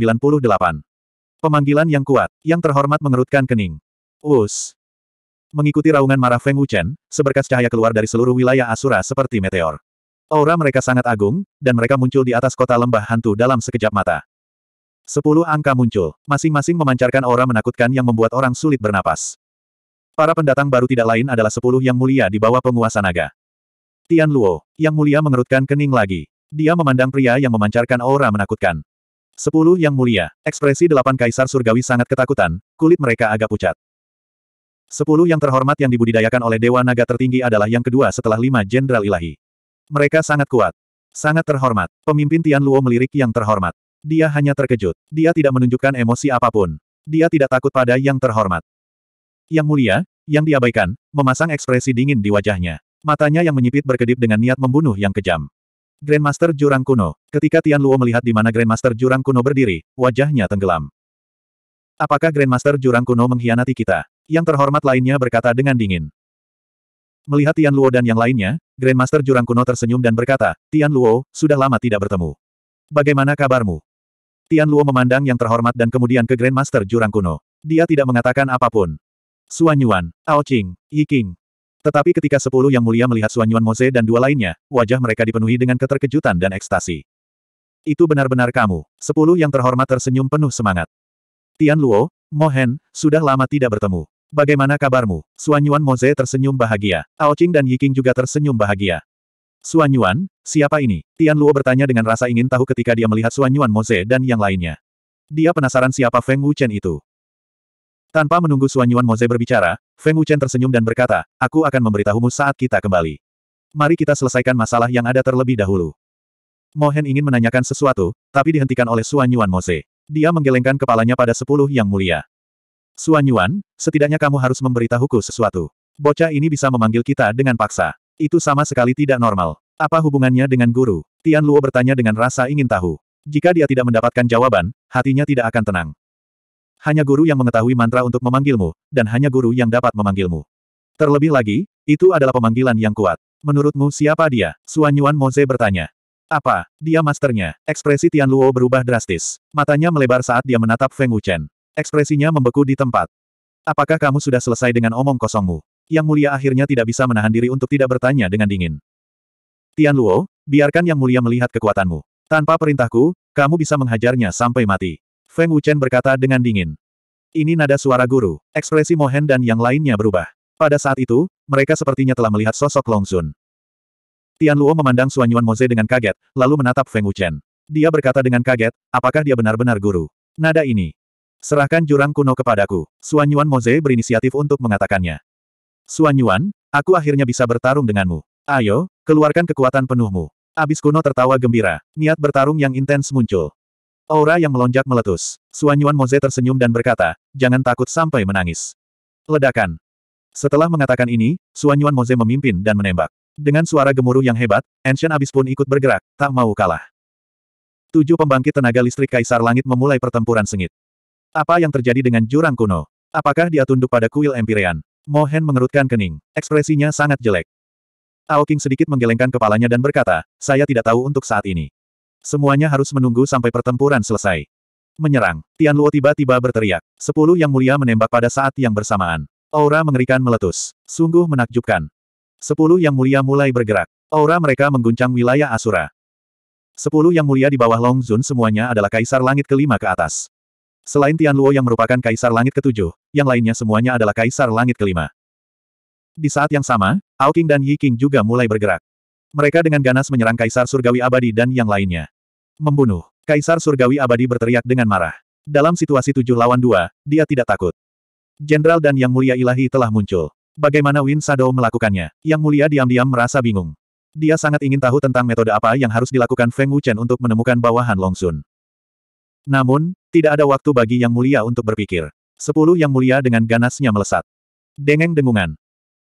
Pemanggilan yang kuat, yang terhormat mengerutkan kening. Us. Mengikuti raungan marah Feng Wuchen, seberkas cahaya keluar dari seluruh wilayah Asura seperti meteor. Aura mereka sangat agung, dan mereka muncul di atas kota lembah hantu dalam sekejap mata. Sepuluh angka muncul, masing-masing memancarkan aura menakutkan yang membuat orang sulit bernapas. Para pendatang baru tidak lain adalah sepuluh yang mulia di bawah penguasa naga. Tian Luo, yang mulia mengerutkan kening lagi. Dia memandang pria yang memancarkan aura menakutkan. Sepuluh yang mulia, ekspresi delapan kaisar surgawi sangat ketakutan, kulit mereka agak pucat. Sepuluh yang terhormat yang dibudidayakan oleh Dewa Naga tertinggi adalah yang kedua setelah lima jenderal ilahi. Mereka sangat kuat. Sangat terhormat. Pemimpin Tian Luo melirik yang terhormat. Dia hanya terkejut. Dia tidak menunjukkan emosi apapun. Dia tidak takut pada yang terhormat. Yang mulia, yang diabaikan, memasang ekspresi dingin di wajahnya. Matanya yang menyipit berkedip dengan niat membunuh yang kejam. Grandmaster Jurang Kuno. Ketika Tian Luo melihat di mana Grandmaster Jurang Kuno berdiri, wajahnya tenggelam. Apakah Grandmaster Jurang Kuno mengkhianati kita? Yang terhormat lainnya berkata dengan dingin. Melihat Tian Luo dan yang lainnya, Grandmaster Jurang Kuno tersenyum dan berkata, Tian Luo, sudah lama tidak bertemu. Bagaimana kabarmu? Tian Luo memandang yang terhormat dan kemudian ke Grandmaster Jurang Kuno. Dia tidak mengatakan apapun. Suan Yuan, Ao Qing, Yi Qing. Tetapi ketika sepuluh yang mulia melihat Suan Yuan Moze dan dua lainnya, wajah mereka dipenuhi dengan keterkejutan dan ekstasi. Itu benar-benar kamu. Sepuluh yang terhormat tersenyum penuh semangat. Tian Luo, Mohen, sudah lama tidak bertemu. Bagaimana kabarmu? Suan Yuan Moze tersenyum bahagia. Ao Qing dan Yi Qing juga tersenyum bahagia. Suan Yuan, siapa ini? Tian Luo bertanya dengan rasa ingin tahu ketika dia melihat Suan Yuan Moze dan yang lainnya. Dia penasaran siapa Feng Wuchen itu. Tanpa menunggu Suan Yuan Moze berbicara, Feng Wuchen tersenyum dan berkata, aku akan memberitahumu saat kita kembali. Mari kita selesaikan masalah yang ada terlebih dahulu. Mohen ingin menanyakan sesuatu, tapi dihentikan oleh Suan Yuan Moze. Dia menggelengkan kepalanya pada sepuluh yang mulia. Suan Yuan, setidaknya kamu harus memberitahuku sesuatu. Bocah ini bisa memanggil kita dengan paksa. Itu sama sekali tidak normal. Apa hubungannya dengan guru? Tian Luo bertanya dengan rasa ingin tahu. Jika dia tidak mendapatkan jawaban, hatinya tidak akan tenang. Hanya guru yang mengetahui mantra untuk memanggilmu, dan hanya guru yang dapat memanggilmu. Terlebih lagi, itu adalah pemanggilan yang kuat. Menurutmu siapa dia? Suan Yuan Moze bertanya. Apa? Dia masternya. Ekspresi Tian Luo berubah drastis. Matanya melebar saat dia menatap Feng Wuchen. Ekspresinya membeku di tempat. Apakah kamu sudah selesai dengan omong kosongmu? Yang mulia akhirnya tidak bisa menahan diri untuk tidak bertanya dengan dingin. Tian Luo, biarkan yang mulia melihat kekuatanmu. Tanpa perintahku, kamu bisa menghajarnya sampai mati. Feng Wuchen berkata dengan dingin. Ini nada suara guru, ekspresi Mohen dan yang lainnya berubah. Pada saat itu, mereka sepertinya telah melihat sosok Long Sun. Tian Luo memandang Suan Yuan Moze dengan kaget, lalu menatap Feng Wuchen. Dia berkata dengan kaget, apakah dia benar-benar guru? Nada ini, Serahkan jurang kuno kepadaku. Suan Yuan Moze berinisiatif untuk mengatakannya. Suan Yuan, aku akhirnya bisa bertarung denganmu. Ayo, keluarkan kekuatan penuhmu. Abis kuno tertawa gembira, niat bertarung yang intens muncul. Aura yang melonjak meletus. Suan Yuan Moze tersenyum dan berkata, jangan takut sampai menangis. Ledakan. Setelah mengatakan ini, Suan Yuan Moze memimpin dan menembak. Dengan suara gemuruh yang hebat, Ancient abis pun ikut bergerak, tak mau kalah. Tujuh pembangkit tenaga listrik Kaisar Langit memulai pertempuran sengit. Apa yang terjadi dengan jurang kuno? Apakah dia tunduk pada kuil Empyrean? Mohen mengerutkan kening. Ekspresinya sangat jelek. Aoking sedikit menggelengkan kepalanya dan berkata, saya tidak tahu untuk saat ini. Semuanya harus menunggu sampai pertempuran selesai. Menyerang, Tian Luo tiba-tiba berteriak. Sepuluh yang mulia menembak pada saat yang bersamaan. Aura mengerikan meletus. Sungguh menakjubkan. Sepuluh yang mulia mulai bergerak. Aura mereka mengguncang wilayah Asura. Sepuluh yang mulia di bawah Long Zun semuanya adalah kaisar langit kelima ke atas. Selain Tian Luo yang merupakan kaisar langit ketujuh, yang lainnya semuanya adalah kaisar langit kelima. Di saat yang sama, Ao King dan Yi King juga mulai bergerak. Mereka dengan ganas menyerang kaisar surgawi abadi dan yang lainnya. Membunuh. Kaisar surgawi abadi berteriak dengan marah. Dalam situasi tujuh lawan dua, dia tidak takut. Jenderal dan Yang Mulia Ilahi telah muncul. Bagaimana Win Shadow melakukannya? Yang Mulia diam-diam merasa bingung. Dia sangat ingin tahu tentang metode apa yang harus dilakukan Feng Wuchen untuk menemukan bawahan Longsun. Namun, tidak ada waktu bagi Yang Mulia untuk berpikir. Sepuluh Yang Mulia dengan ganasnya melesat. Dengeng dengungan.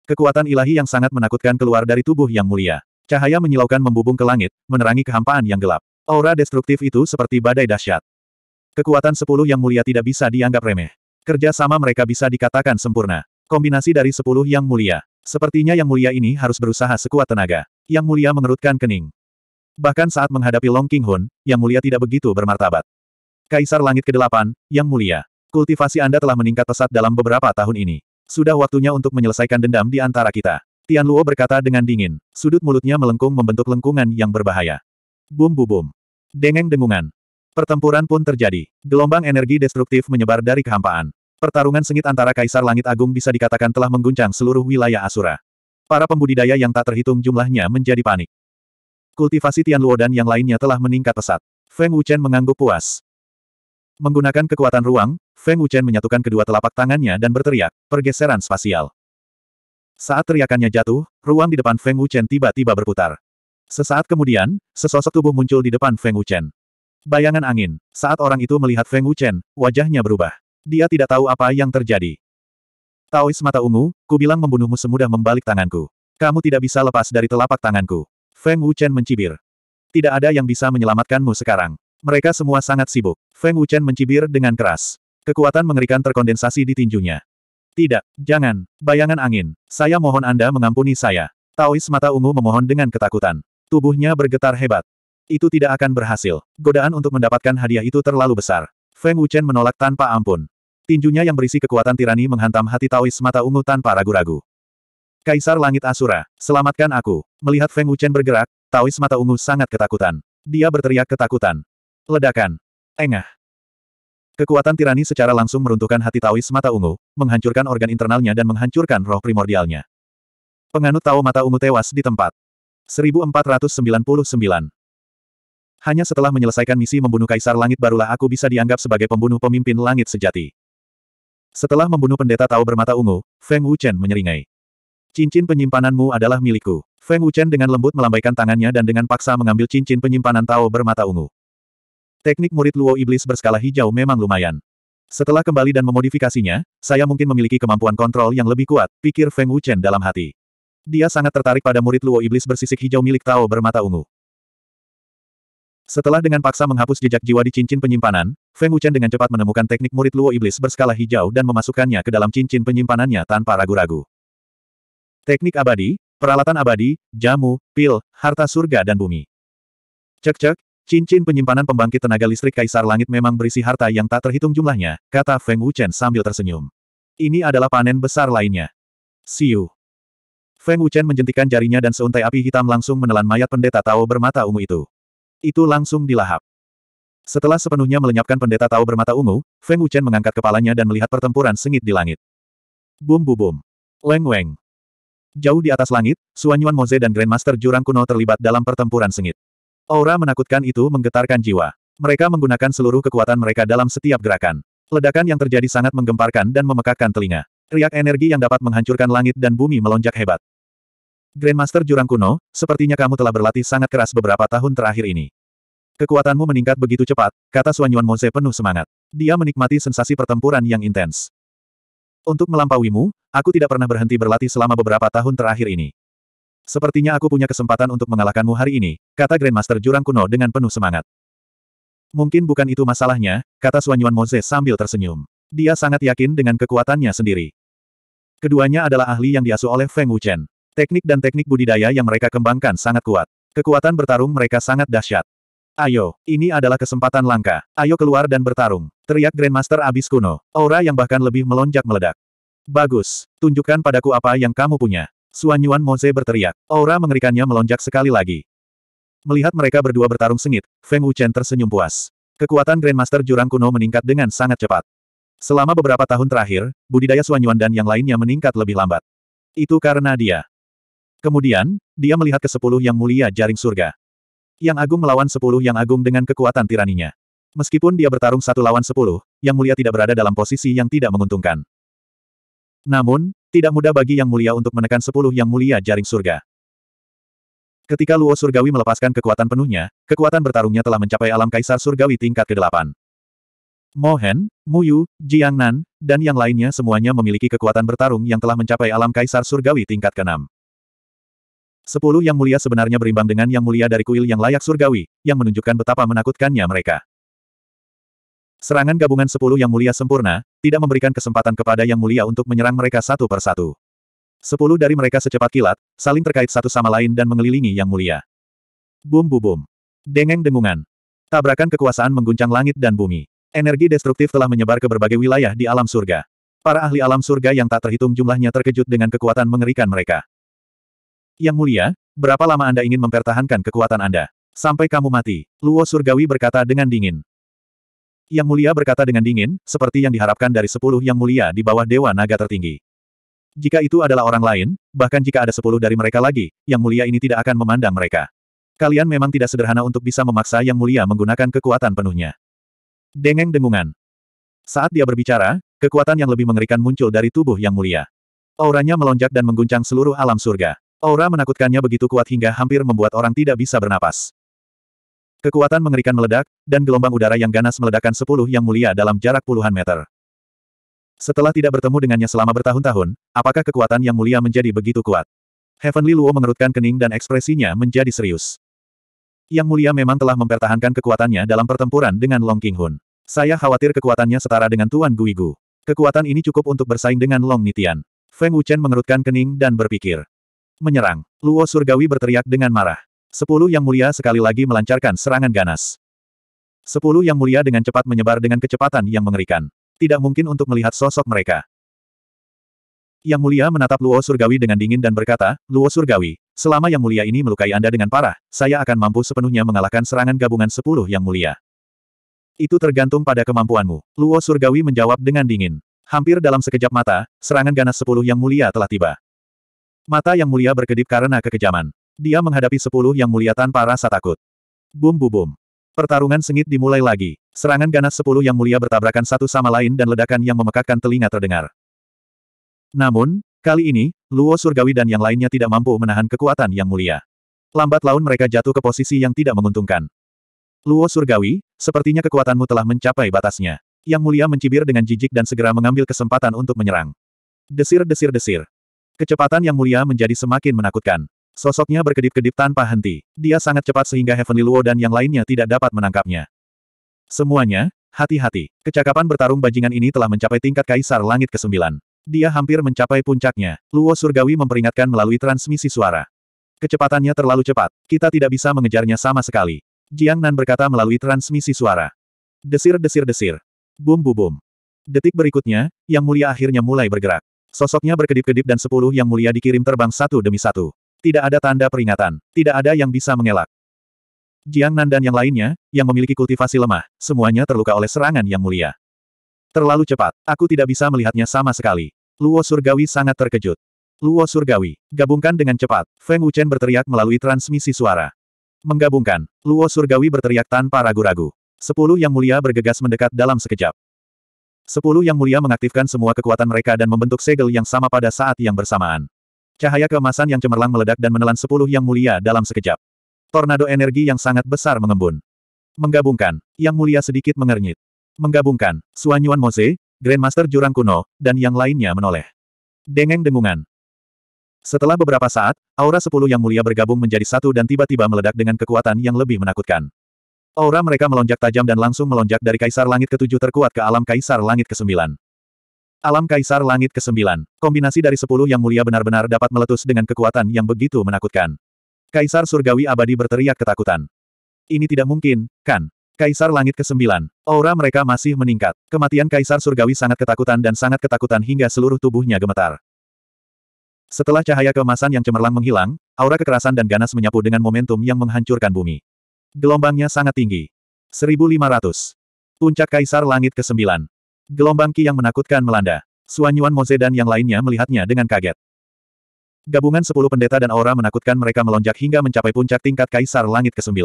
Kekuatan ilahi yang sangat menakutkan keluar dari tubuh Yang Mulia. Cahaya menyilaukan membubung ke langit, menerangi kehampaan yang gelap. Aura destruktif itu seperti badai dahsyat. Kekuatan sepuluh Yang Mulia tidak bisa dianggap remeh. Kerja sama mereka bisa dikatakan sempurna. Kombinasi dari sepuluh Yang Mulia. Sepertinya Yang Mulia ini harus berusaha sekuat tenaga. Yang Mulia mengerutkan kening. Bahkan saat menghadapi Long King Hun, Yang Mulia tidak begitu bermartabat. Kaisar Langit ke-8, Yang Mulia. Kultivasi Anda telah meningkat pesat dalam beberapa tahun ini. Sudah waktunya untuk menyelesaikan dendam di antara kita. Tian Luo berkata dengan dingin. Sudut mulutnya melengkung membentuk lengkungan yang berbahaya. Bum bum bum. Dengeng dengungan. Pertempuran pun terjadi. Gelombang energi destruktif menyebar dari kehampaan. Pertarungan sengit antara Kaisar Langit Agung bisa dikatakan telah mengguncang seluruh wilayah Asura. Para pembudidaya yang tak terhitung jumlahnya menjadi panik. Kultivasi Tian Luo dan yang lainnya telah meningkat pesat. Feng Wuchen mengangguk puas. Menggunakan kekuatan ruang, Feng Wuchen menyatukan kedua telapak tangannya dan berteriak, pergeseran spasial. Saat teriakannya jatuh, ruang di depan Feng Wuchen tiba-tiba berputar. Sesaat kemudian, sesosok tubuh muncul di depan Feng Wuchen. Bayangan angin. Saat orang itu melihat Feng Wuchen, wajahnya berubah. Dia tidak tahu apa yang terjadi. Taois mata ungu, ku bilang membunuhmu semudah membalik tanganku. Kamu tidak bisa lepas dari telapak tanganku. Feng Wuchen mencibir. Tidak ada yang bisa menyelamatkanmu sekarang. Mereka semua sangat sibuk. Feng Wuchen mencibir dengan keras. Kekuatan mengerikan terkondensasi di tinjunya. Tidak, jangan, bayangan angin. Saya mohon Anda mengampuni saya. Taois mata ungu memohon dengan ketakutan. Tubuhnya bergetar hebat. Itu tidak akan berhasil. Godaan untuk mendapatkan hadiah itu terlalu besar. Feng Wuchen menolak tanpa ampun. Tinjunya yang berisi kekuatan tirani menghantam hati Taois mata ungu tanpa ragu-ragu. Kaisar Langit Asura, selamatkan aku. Melihat Feng Wuchen bergerak, Taois mata ungu sangat ketakutan. Dia berteriak ketakutan. Ledakan. Engah. Kekuatan tirani secara langsung meruntuhkan hati Taois mata ungu, menghancurkan organ internalnya dan menghancurkan roh primordialnya. Penganut Tao mata ungu tewas di tempat. 1499. Hanya setelah menyelesaikan misi membunuh Kaisar Langit barulah aku bisa dianggap sebagai pembunuh pemimpin langit sejati. Setelah membunuh pendeta Tao bermata ungu, Feng Wuchen menyeringai. Cincin penyimpananmu adalah milikku. Feng Wuchen dengan lembut melambaikan tangannya dan dengan paksa mengambil cincin penyimpanan Tao bermata ungu. Teknik murid Luo Iblis berskala hijau memang lumayan. Setelah kembali dan memodifikasinya, saya mungkin memiliki kemampuan kontrol yang lebih kuat, pikir Feng Wuchen dalam hati. Dia sangat tertarik pada murid Luo Iblis bersisik hijau milik Tao bermata ungu. Setelah dengan paksa menghapus jejak jiwa di cincin penyimpanan, Feng Wuchen dengan cepat menemukan teknik murid Luo Iblis berskala hijau dan memasukkannya ke dalam cincin penyimpanannya tanpa ragu-ragu. Teknik abadi, peralatan abadi, jamu, pil, harta surga dan bumi. Cek-cek, Cincin penyimpanan pembangkit tenaga listrik Kaisar Langit memang berisi harta yang tak terhitung jumlahnya, kata Feng Wuchen sambil tersenyum. Ini adalah panen besar lainnya. Siu. Feng Wuchen menjentikan jarinya dan seuntai api hitam langsung menelan mayat pendeta Tao bermata ungu itu. Itu langsung dilahap. Setelah sepenuhnya melenyapkan pendeta Tao bermata ungu, Feng Wuchen mengangkat kepalanya dan melihat pertempuran sengit di langit. Bum bu bum. Leng weng. Jauh di atas langit, Suanyuan Moze dan Grandmaster Jurang Kuno terlibat dalam pertempuran sengit. Aura menakutkan itu menggetarkan jiwa. Mereka menggunakan seluruh kekuatan mereka dalam setiap gerakan. Ledakan yang terjadi sangat menggemparkan dan memekakkan telinga. Riak energi yang dapat menghancurkan langit dan bumi melonjak hebat. Grandmaster Jurang Kuno, sepertinya kamu telah berlatih sangat keras beberapa tahun terakhir ini. Kekuatanmu meningkat begitu cepat, kata Suanyuan Mose penuh semangat. Dia menikmati sensasi pertempuran yang intens. Untuk melampauimu, aku tidak pernah berhenti berlatih selama beberapa tahun terakhir ini. Sepertinya aku punya kesempatan untuk mengalahkanmu hari ini, kata Grandmaster Jurang Kuno dengan penuh semangat. Mungkin bukan itu masalahnya, kata Suanyuan Moze sambil tersenyum. Dia sangat yakin dengan kekuatannya sendiri. Keduanya adalah ahli yang diasuh oleh Feng Wuchen. Teknik dan teknik budidaya yang mereka kembangkan sangat kuat. Kekuatan bertarung mereka sangat dahsyat. Ayo, ini adalah kesempatan langka. Ayo keluar dan bertarung. Teriak Grandmaster Abis Kuno. Aura yang bahkan lebih melonjak meledak. Bagus, tunjukkan padaku apa yang kamu punya. Suanyuan Moze berteriak. Aura mengerikannya melonjak sekali lagi. Melihat mereka berdua bertarung sengit, Feng Wuchen tersenyum puas. Kekuatan Grandmaster Jurang Kuno meningkat dengan sangat cepat. Selama beberapa tahun terakhir, budidaya Suanyuan dan yang lainnya meningkat lebih lambat. Itu karena dia. Kemudian, dia melihat ke sepuluh yang mulia jaring surga. Yang agung melawan sepuluh yang agung dengan kekuatan tiraninya. Meskipun dia bertarung satu lawan sepuluh, yang mulia tidak berada dalam posisi yang tidak menguntungkan. Namun, tidak mudah bagi Yang Mulia untuk menekan sepuluh Yang Mulia jaring surga. Ketika Luo Surgawi melepaskan kekuatan penuhnya, kekuatan bertarungnya telah mencapai alam kaisar surgawi tingkat ke-8. Mohen, Muyu, Jiangnan, dan yang lainnya semuanya memiliki kekuatan bertarung yang telah mencapai alam kaisar surgawi tingkat ke-6. Sepuluh yang mulia sebenarnya berimbang dengan yang mulia dari kuil yang layak surgawi, yang menunjukkan betapa menakutkannya mereka. Serangan gabungan sepuluh yang mulia sempurna, tidak memberikan kesempatan kepada yang mulia untuk menyerang mereka satu persatu. Sepuluh dari mereka secepat kilat, saling terkait satu sama lain dan mengelilingi yang mulia. Bum bu bum. Dengeng dengungan. Tabrakan kekuasaan mengguncang langit dan bumi. Energi destruktif telah menyebar ke berbagai wilayah di alam surga. Para ahli alam surga yang tak terhitung jumlahnya terkejut dengan kekuatan mengerikan mereka. Yang mulia, berapa lama Anda ingin mempertahankan kekuatan Anda? Sampai kamu mati, Luo Surgawi berkata dengan dingin. Yang Mulia berkata dengan dingin, seperti yang diharapkan dari sepuluh Yang Mulia di bawah Dewa Naga tertinggi. Jika itu adalah orang lain, bahkan jika ada sepuluh dari mereka lagi, Yang Mulia ini tidak akan memandang mereka. Kalian memang tidak sederhana untuk bisa memaksa Yang Mulia menggunakan kekuatan penuhnya. Dengeng dengungan. Saat dia berbicara, kekuatan yang lebih mengerikan muncul dari tubuh Yang Mulia. Auranya melonjak dan mengguncang seluruh alam surga. Aura menakutkannya begitu kuat hingga hampir membuat orang tidak bisa bernapas. Kekuatan mengerikan meledak, dan gelombang udara yang ganas meledakkan sepuluh yang mulia dalam jarak puluhan meter. Setelah tidak bertemu dengannya selama bertahun-tahun, apakah kekuatan yang mulia menjadi begitu kuat? Heavenly Luo mengerutkan kening dan ekspresinya menjadi serius. Yang mulia memang telah mempertahankan kekuatannya dalam pertempuran dengan Long King Hun. Saya khawatir kekuatannya setara dengan Tuan Guigu. Kekuatan ini cukup untuk bersaing dengan Long Nitian. Feng Wuchen mengerutkan kening dan berpikir. Menyerang. Luo Surgawi berteriak dengan marah. Sepuluh yang mulia sekali lagi melancarkan serangan ganas. Sepuluh yang mulia dengan cepat menyebar dengan kecepatan yang mengerikan. Tidak mungkin untuk melihat sosok mereka. Yang mulia menatap Luo Surgawi dengan dingin dan berkata, Luo Surgawi, selama yang mulia ini melukai Anda dengan parah, saya akan mampu sepenuhnya mengalahkan serangan gabungan sepuluh yang mulia. Itu tergantung pada kemampuanmu. Luo Surgawi menjawab dengan dingin. Hampir dalam sekejap mata, serangan ganas sepuluh yang mulia telah tiba. Mata yang mulia berkedip karena kekejaman. Dia menghadapi sepuluh yang mulia tanpa rasa takut. Bum bum bum. Pertarungan sengit dimulai lagi. Serangan ganas sepuluh yang mulia bertabrakan satu sama lain dan ledakan yang memekakkan telinga terdengar. Namun, kali ini, Luo Surgawi dan yang lainnya tidak mampu menahan kekuatan yang mulia. Lambat laun mereka jatuh ke posisi yang tidak menguntungkan. Luo Surgawi, sepertinya kekuatanmu telah mencapai batasnya. Yang mulia mencibir dengan jijik dan segera mengambil kesempatan untuk menyerang. Desir-desir-desir. Kecepatan yang mulia menjadi semakin menakutkan. Sosoknya berkedip-kedip tanpa henti. Dia sangat cepat sehingga Heavenly Luo dan yang lainnya tidak dapat menangkapnya. Semuanya, hati-hati. Kecakapan bertarung bajingan ini telah mencapai tingkat Kaisar Langit ke-9. Dia hampir mencapai puncaknya. Luo Surgawi memperingatkan melalui transmisi suara. Kecepatannya terlalu cepat. Kita tidak bisa mengejarnya sama sekali. Jiang Nan berkata melalui transmisi suara. Desir-desir-desir. Bum-bum-bum. Detik berikutnya, Yang Mulia akhirnya mulai bergerak. Sosoknya berkedip-kedip dan sepuluh Yang Mulia dikirim terbang satu demi satu. Tidak ada tanda peringatan, tidak ada yang bisa mengelak. Jiang Nan dan yang lainnya, yang memiliki kultivasi lemah, semuanya terluka oleh serangan yang mulia. Terlalu cepat, aku tidak bisa melihatnya sama sekali. Luo Surgawi sangat terkejut. Luo Surgawi, gabungkan dengan cepat, Feng Wuchen berteriak melalui transmisi suara. Menggabungkan, Luo Surgawi berteriak tanpa ragu-ragu. Sepuluh yang mulia bergegas mendekat dalam sekejap. Sepuluh yang mulia mengaktifkan semua kekuatan mereka dan membentuk segel yang sama pada saat yang bersamaan. Cahaya keemasan yang cemerlang meledak dan menelan sepuluh yang mulia dalam sekejap. Tornado energi yang sangat besar mengembun. Menggabungkan, yang mulia sedikit mengernyit. Menggabungkan, Suanyuan Mose, Grandmaster Jurang Kuno, dan yang lainnya menoleh. Dengeng dengungan. Setelah beberapa saat, aura sepuluh yang mulia bergabung menjadi satu dan tiba-tiba meledak dengan kekuatan yang lebih menakutkan. Aura mereka melonjak tajam dan langsung melonjak dari kaisar langit ketujuh terkuat ke alam kaisar langit kesembilan. Alam Kaisar Langit ke-9, kombinasi dari sepuluh yang mulia benar-benar dapat meletus dengan kekuatan yang begitu menakutkan. Kaisar Surgawi Abadi berteriak ketakutan. Ini tidak mungkin, kan? Kaisar Langit ke-9, aura mereka masih meningkat. Kematian Kaisar Surgawi sangat ketakutan dan sangat ketakutan hingga seluruh tubuhnya gemetar. Setelah cahaya keemasan yang cemerlang menghilang, aura kekerasan dan ganas menyapu dengan momentum yang menghancurkan bumi. Gelombangnya sangat tinggi. 1500. Puncak Kaisar Langit ke-9. Gelombang ki yang menakutkan melanda. Suanyuan Moze dan yang lainnya melihatnya dengan kaget. Gabungan sepuluh pendeta dan aura menakutkan mereka melonjak hingga mencapai puncak tingkat Kaisar Langit ke-9.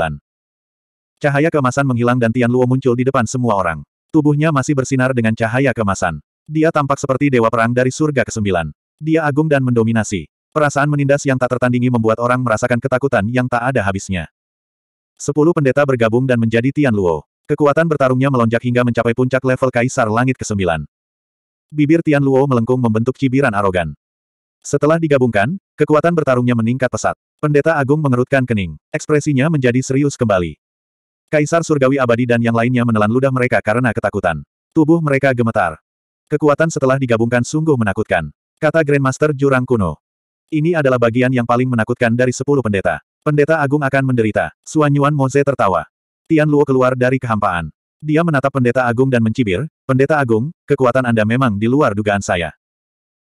Cahaya kemasan menghilang dan Tian Luo muncul di depan semua orang. Tubuhnya masih bersinar dengan cahaya kemasan. Dia tampak seperti dewa perang dari surga ke-9. Dia agung dan mendominasi. Perasaan menindas yang tak tertandingi membuat orang merasakan ketakutan yang tak ada habisnya. Sepuluh pendeta bergabung dan menjadi Tian Luo. Kekuatan bertarungnya melonjak hingga mencapai puncak level Kaisar Langit ke-9. Bibir Tian Luo melengkung membentuk cibiran arogan. Setelah digabungkan, kekuatan bertarungnya meningkat pesat. Pendeta Agung mengerutkan kening. Ekspresinya menjadi serius kembali. Kaisar Surgawi Abadi dan yang lainnya menelan ludah mereka karena ketakutan. Tubuh mereka gemetar. Kekuatan setelah digabungkan sungguh menakutkan. Kata Grandmaster Jurang Kuno. Ini adalah bagian yang paling menakutkan dari sepuluh pendeta. Pendeta Agung akan menderita. Suanyuan Moze tertawa. Tian Luo keluar dari kehampaan. Dia menatap pendeta agung dan mencibir, pendeta agung, kekuatan Anda memang di luar dugaan saya.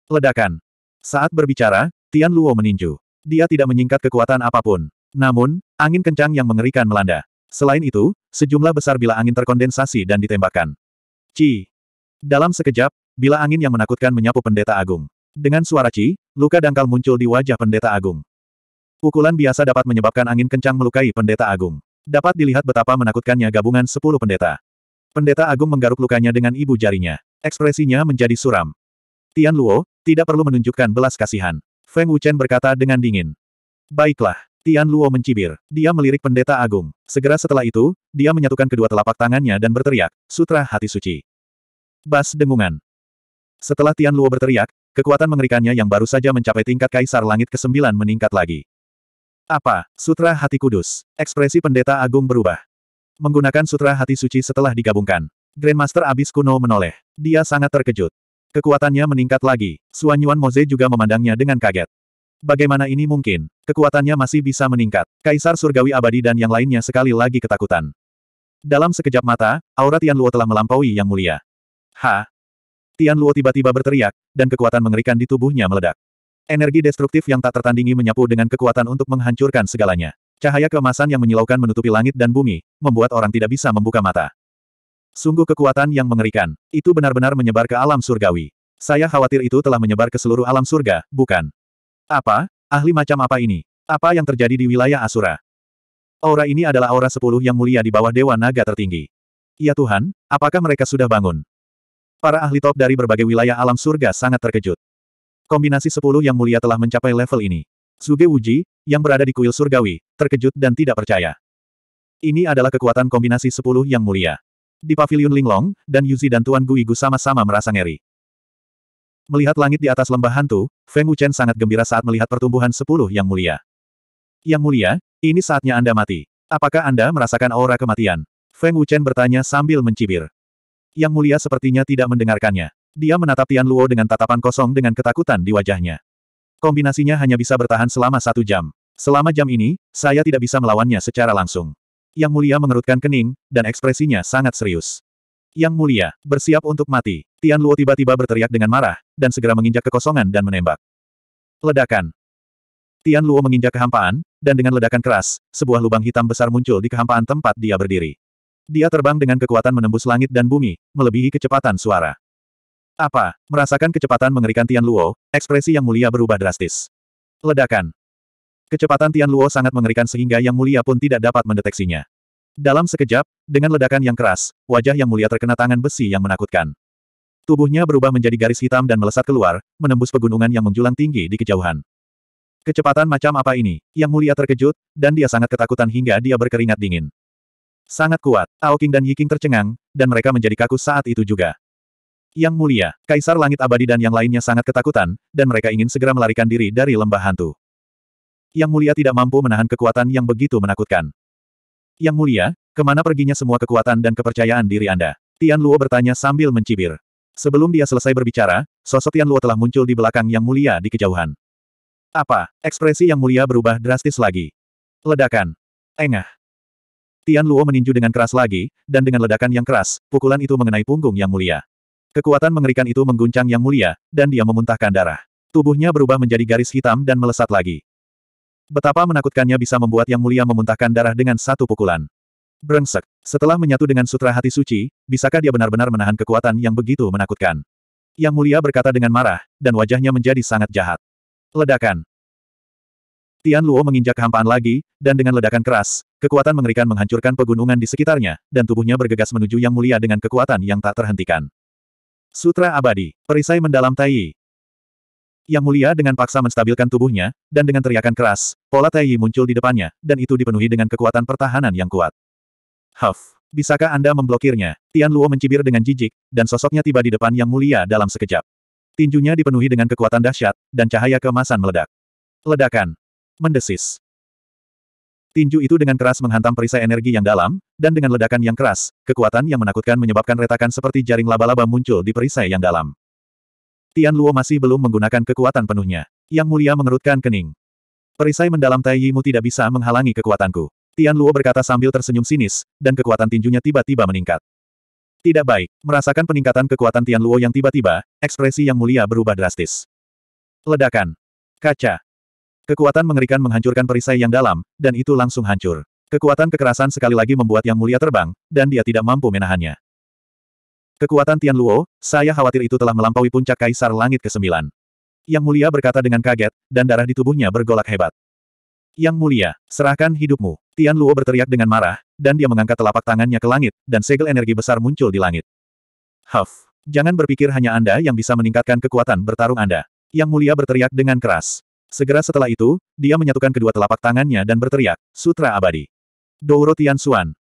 Ledakan. Saat berbicara, Tian Luo meninju. Dia tidak menyingkat kekuatan apapun. Namun, angin kencang yang mengerikan melanda. Selain itu, sejumlah besar bila angin terkondensasi dan ditembakkan. Ci. Dalam sekejap, bila angin yang menakutkan menyapu pendeta agung. Dengan suara Ci, luka dangkal muncul di wajah pendeta agung. Pukulan biasa dapat menyebabkan angin kencang melukai pendeta agung. Dapat dilihat betapa menakutkannya gabungan sepuluh pendeta. Pendeta Agung menggaruk lukanya dengan ibu jarinya. Ekspresinya menjadi suram. Tian Luo, tidak perlu menunjukkan belas kasihan. Feng Wuchen berkata dengan dingin. Baiklah. Tian Luo mencibir. Dia melirik pendeta agung. Segera setelah itu, dia menyatukan kedua telapak tangannya dan berteriak, Sutra Hati Suci. Bas dengungan. Setelah Tian Luo berteriak, kekuatan mengerikannya yang baru saja mencapai tingkat Kaisar Langit ke-9 meningkat lagi. Apa? Sutra Hati Kudus. Ekspresi pendeta agung berubah. Menggunakan sutra hati suci setelah digabungkan. Grandmaster Abis Kuno menoleh. Dia sangat terkejut. Kekuatannya meningkat lagi. Suanyuan Moze juga memandangnya dengan kaget. Bagaimana ini mungkin? Kekuatannya masih bisa meningkat. Kaisar Surgawi Abadi dan yang lainnya sekali lagi ketakutan. Dalam sekejap mata, aura Tian Luo telah melampaui yang mulia. Ha! Tian Luo tiba-tiba berteriak, dan kekuatan mengerikan di tubuhnya meledak. Energi destruktif yang tak tertandingi menyapu dengan kekuatan untuk menghancurkan segalanya. Cahaya kemasan yang menyilaukan menutupi langit dan bumi, membuat orang tidak bisa membuka mata. Sungguh kekuatan yang mengerikan. Itu benar-benar menyebar ke alam surgawi. Saya khawatir itu telah menyebar ke seluruh alam surga, bukan? Apa? Ahli macam apa ini? Apa yang terjadi di wilayah Asura? Aura ini adalah aura sepuluh yang mulia di bawah Dewa Naga tertinggi. Ya Tuhan, apakah mereka sudah bangun? Para ahli top dari berbagai wilayah alam surga sangat terkejut. Kombinasi sepuluh yang mulia telah mencapai level ini. Suge Wuji, yang berada di kuil surgawi, terkejut dan tidak percaya. Ini adalah kekuatan kombinasi sepuluh yang mulia. Di pavilion Linglong, dan Yuzi dan Tuan Guigu sama-sama merasa ngeri. Melihat langit di atas lembah hantu, Feng Wuchen sangat gembira saat melihat pertumbuhan sepuluh yang mulia. Yang mulia, ini saatnya Anda mati. Apakah Anda merasakan aura kematian? Feng Wuchen bertanya sambil mencibir. Yang mulia sepertinya tidak mendengarkannya. Dia menatap Tian Luo dengan tatapan kosong dengan ketakutan di wajahnya. Kombinasinya hanya bisa bertahan selama satu jam. Selama jam ini, saya tidak bisa melawannya secara langsung. Yang mulia mengerutkan kening, dan ekspresinya sangat serius. Yang mulia, bersiap untuk mati. Tian Luo tiba-tiba berteriak dengan marah, dan segera menginjak kekosongan dan menembak. Ledakan. Tian Luo menginjak kehampaan, dan dengan ledakan keras, sebuah lubang hitam besar muncul di kehampaan tempat dia berdiri. Dia terbang dengan kekuatan menembus langit dan bumi, melebihi kecepatan suara. Apa? Merasakan kecepatan mengerikan Tian Luo, ekspresi yang mulia berubah drastis. Ledakan. Kecepatan Tian Luo sangat mengerikan sehingga yang mulia pun tidak dapat mendeteksinya. Dalam sekejap, dengan ledakan yang keras, wajah yang mulia terkena tangan besi yang menakutkan. Tubuhnya berubah menjadi garis hitam dan melesat keluar, menembus pegunungan yang menjulang tinggi di kejauhan. Kecepatan macam apa ini? Yang mulia terkejut, dan dia sangat ketakutan hingga dia berkeringat dingin. Sangat kuat, Aoking dan Yiking tercengang, dan mereka menjadi kaku saat itu juga. Yang mulia, Kaisar Langit Abadi dan yang lainnya sangat ketakutan, dan mereka ingin segera melarikan diri dari lembah hantu. Yang mulia tidak mampu menahan kekuatan yang begitu menakutkan. Yang mulia, kemana perginya semua kekuatan dan kepercayaan diri Anda? Tian Luo bertanya sambil mencibir. Sebelum dia selesai berbicara, sosok Tian Luo telah muncul di belakang Yang Mulia di kejauhan. Apa? Ekspresi Yang Mulia berubah drastis lagi. Ledakan. Engah. Tian Luo meninju dengan keras lagi, dan dengan ledakan yang keras, pukulan itu mengenai punggung Yang Mulia. Kekuatan mengerikan itu mengguncang Yang Mulia, dan dia memuntahkan darah. Tubuhnya berubah menjadi garis hitam dan melesat lagi. Betapa menakutkannya bisa membuat Yang Mulia memuntahkan darah dengan satu pukulan. Brengsek. Setelah menyatu dengan sutra hati suci, bisakah dia benar-benar menahan kekuatan yang begitu menakutkan? Yang Mulia berkata dengan marah, dan wajahnya menjadi sangat jahat. Ledakan. Tian Luo menginjak kehampaan lagi, dan dengan ledakan keras, kekuatan mengerikan menghancurkan pegunungan di sekitarnya, dan tubuhnya bergegas menuju Yang Mulia dengan kekuatan yang tak terhentikan. Sutra Abadi, perisai mendalam Tai Yang mulia dengan paksa menstabilkan tubuhnya, dan dengan teriakan keras, pola Tai muncul di depannya, dan itu dipenuhi dengan kekuatan pertahanan yang kuat. Huff, bisakah Anda memblokirnya? Tian Luo mencibir dengan jijik, dan sosoknya tiba di depan Yang Mulia dalam sekejap. Tinjunya dipenuhi dengan kekuatan dahsyat, dan cahaya kemasan meledak. Ledakan. Mendesis. Tinju itu dengan keras menghantam perisai energi yang dalam, dan dengan ledakan yang keras, kekuatan yang menakutkan menyebabkan retakan seperti jaring laba-laba muncul di perisai yang dalam. Tian Luo masih belum menggunakan kekuatan penuhnya. Yang Mulia mengerutkan kening. Perisai mendalam Tai Yimu tidak bisa menghalangi kekuatanku. Tian Luo berkata sambil tersenyum sinis, dan kekuatan tinjunya tiba-tiba meningkat. Tidak baik, merasakan peningkatan kekuatan Tian Luo yang tiba-tiba, ekspresi yang mulia berubah drastis. Ledakan. Kaca. Kekuatan mengerikan menghancurkan perisai yang dalam, dan itu langsung hancur. Kekuatan kekerasan sekali lagi membuat Yang Mulia terbang, dan dia tidak mampu menahannya. Kekuatan Tian Luo, saya khawatir itu telah melampaui puncak Kaisar Langit ke-9. Yang Mulia berkata dengan kaget, dan darah di tubuhnya bergolak hebat. Yang Mulia, serahkan hidupmu. Tian Luo berteriak dengan marah, dan dia mengangkat telapak tangannya ke langit, dan segel energi besar muncul di langit. Huff, jangan berpikir hanya Anda yang bisa meningkatkan kekuatan bertarung Anda. Yang Mulia berteriak dengan keras. Segera setelah itu, dia menyatukan kedua telapak tangannya dan berteriak, Sutra Abadi. Douro Tian Xuan,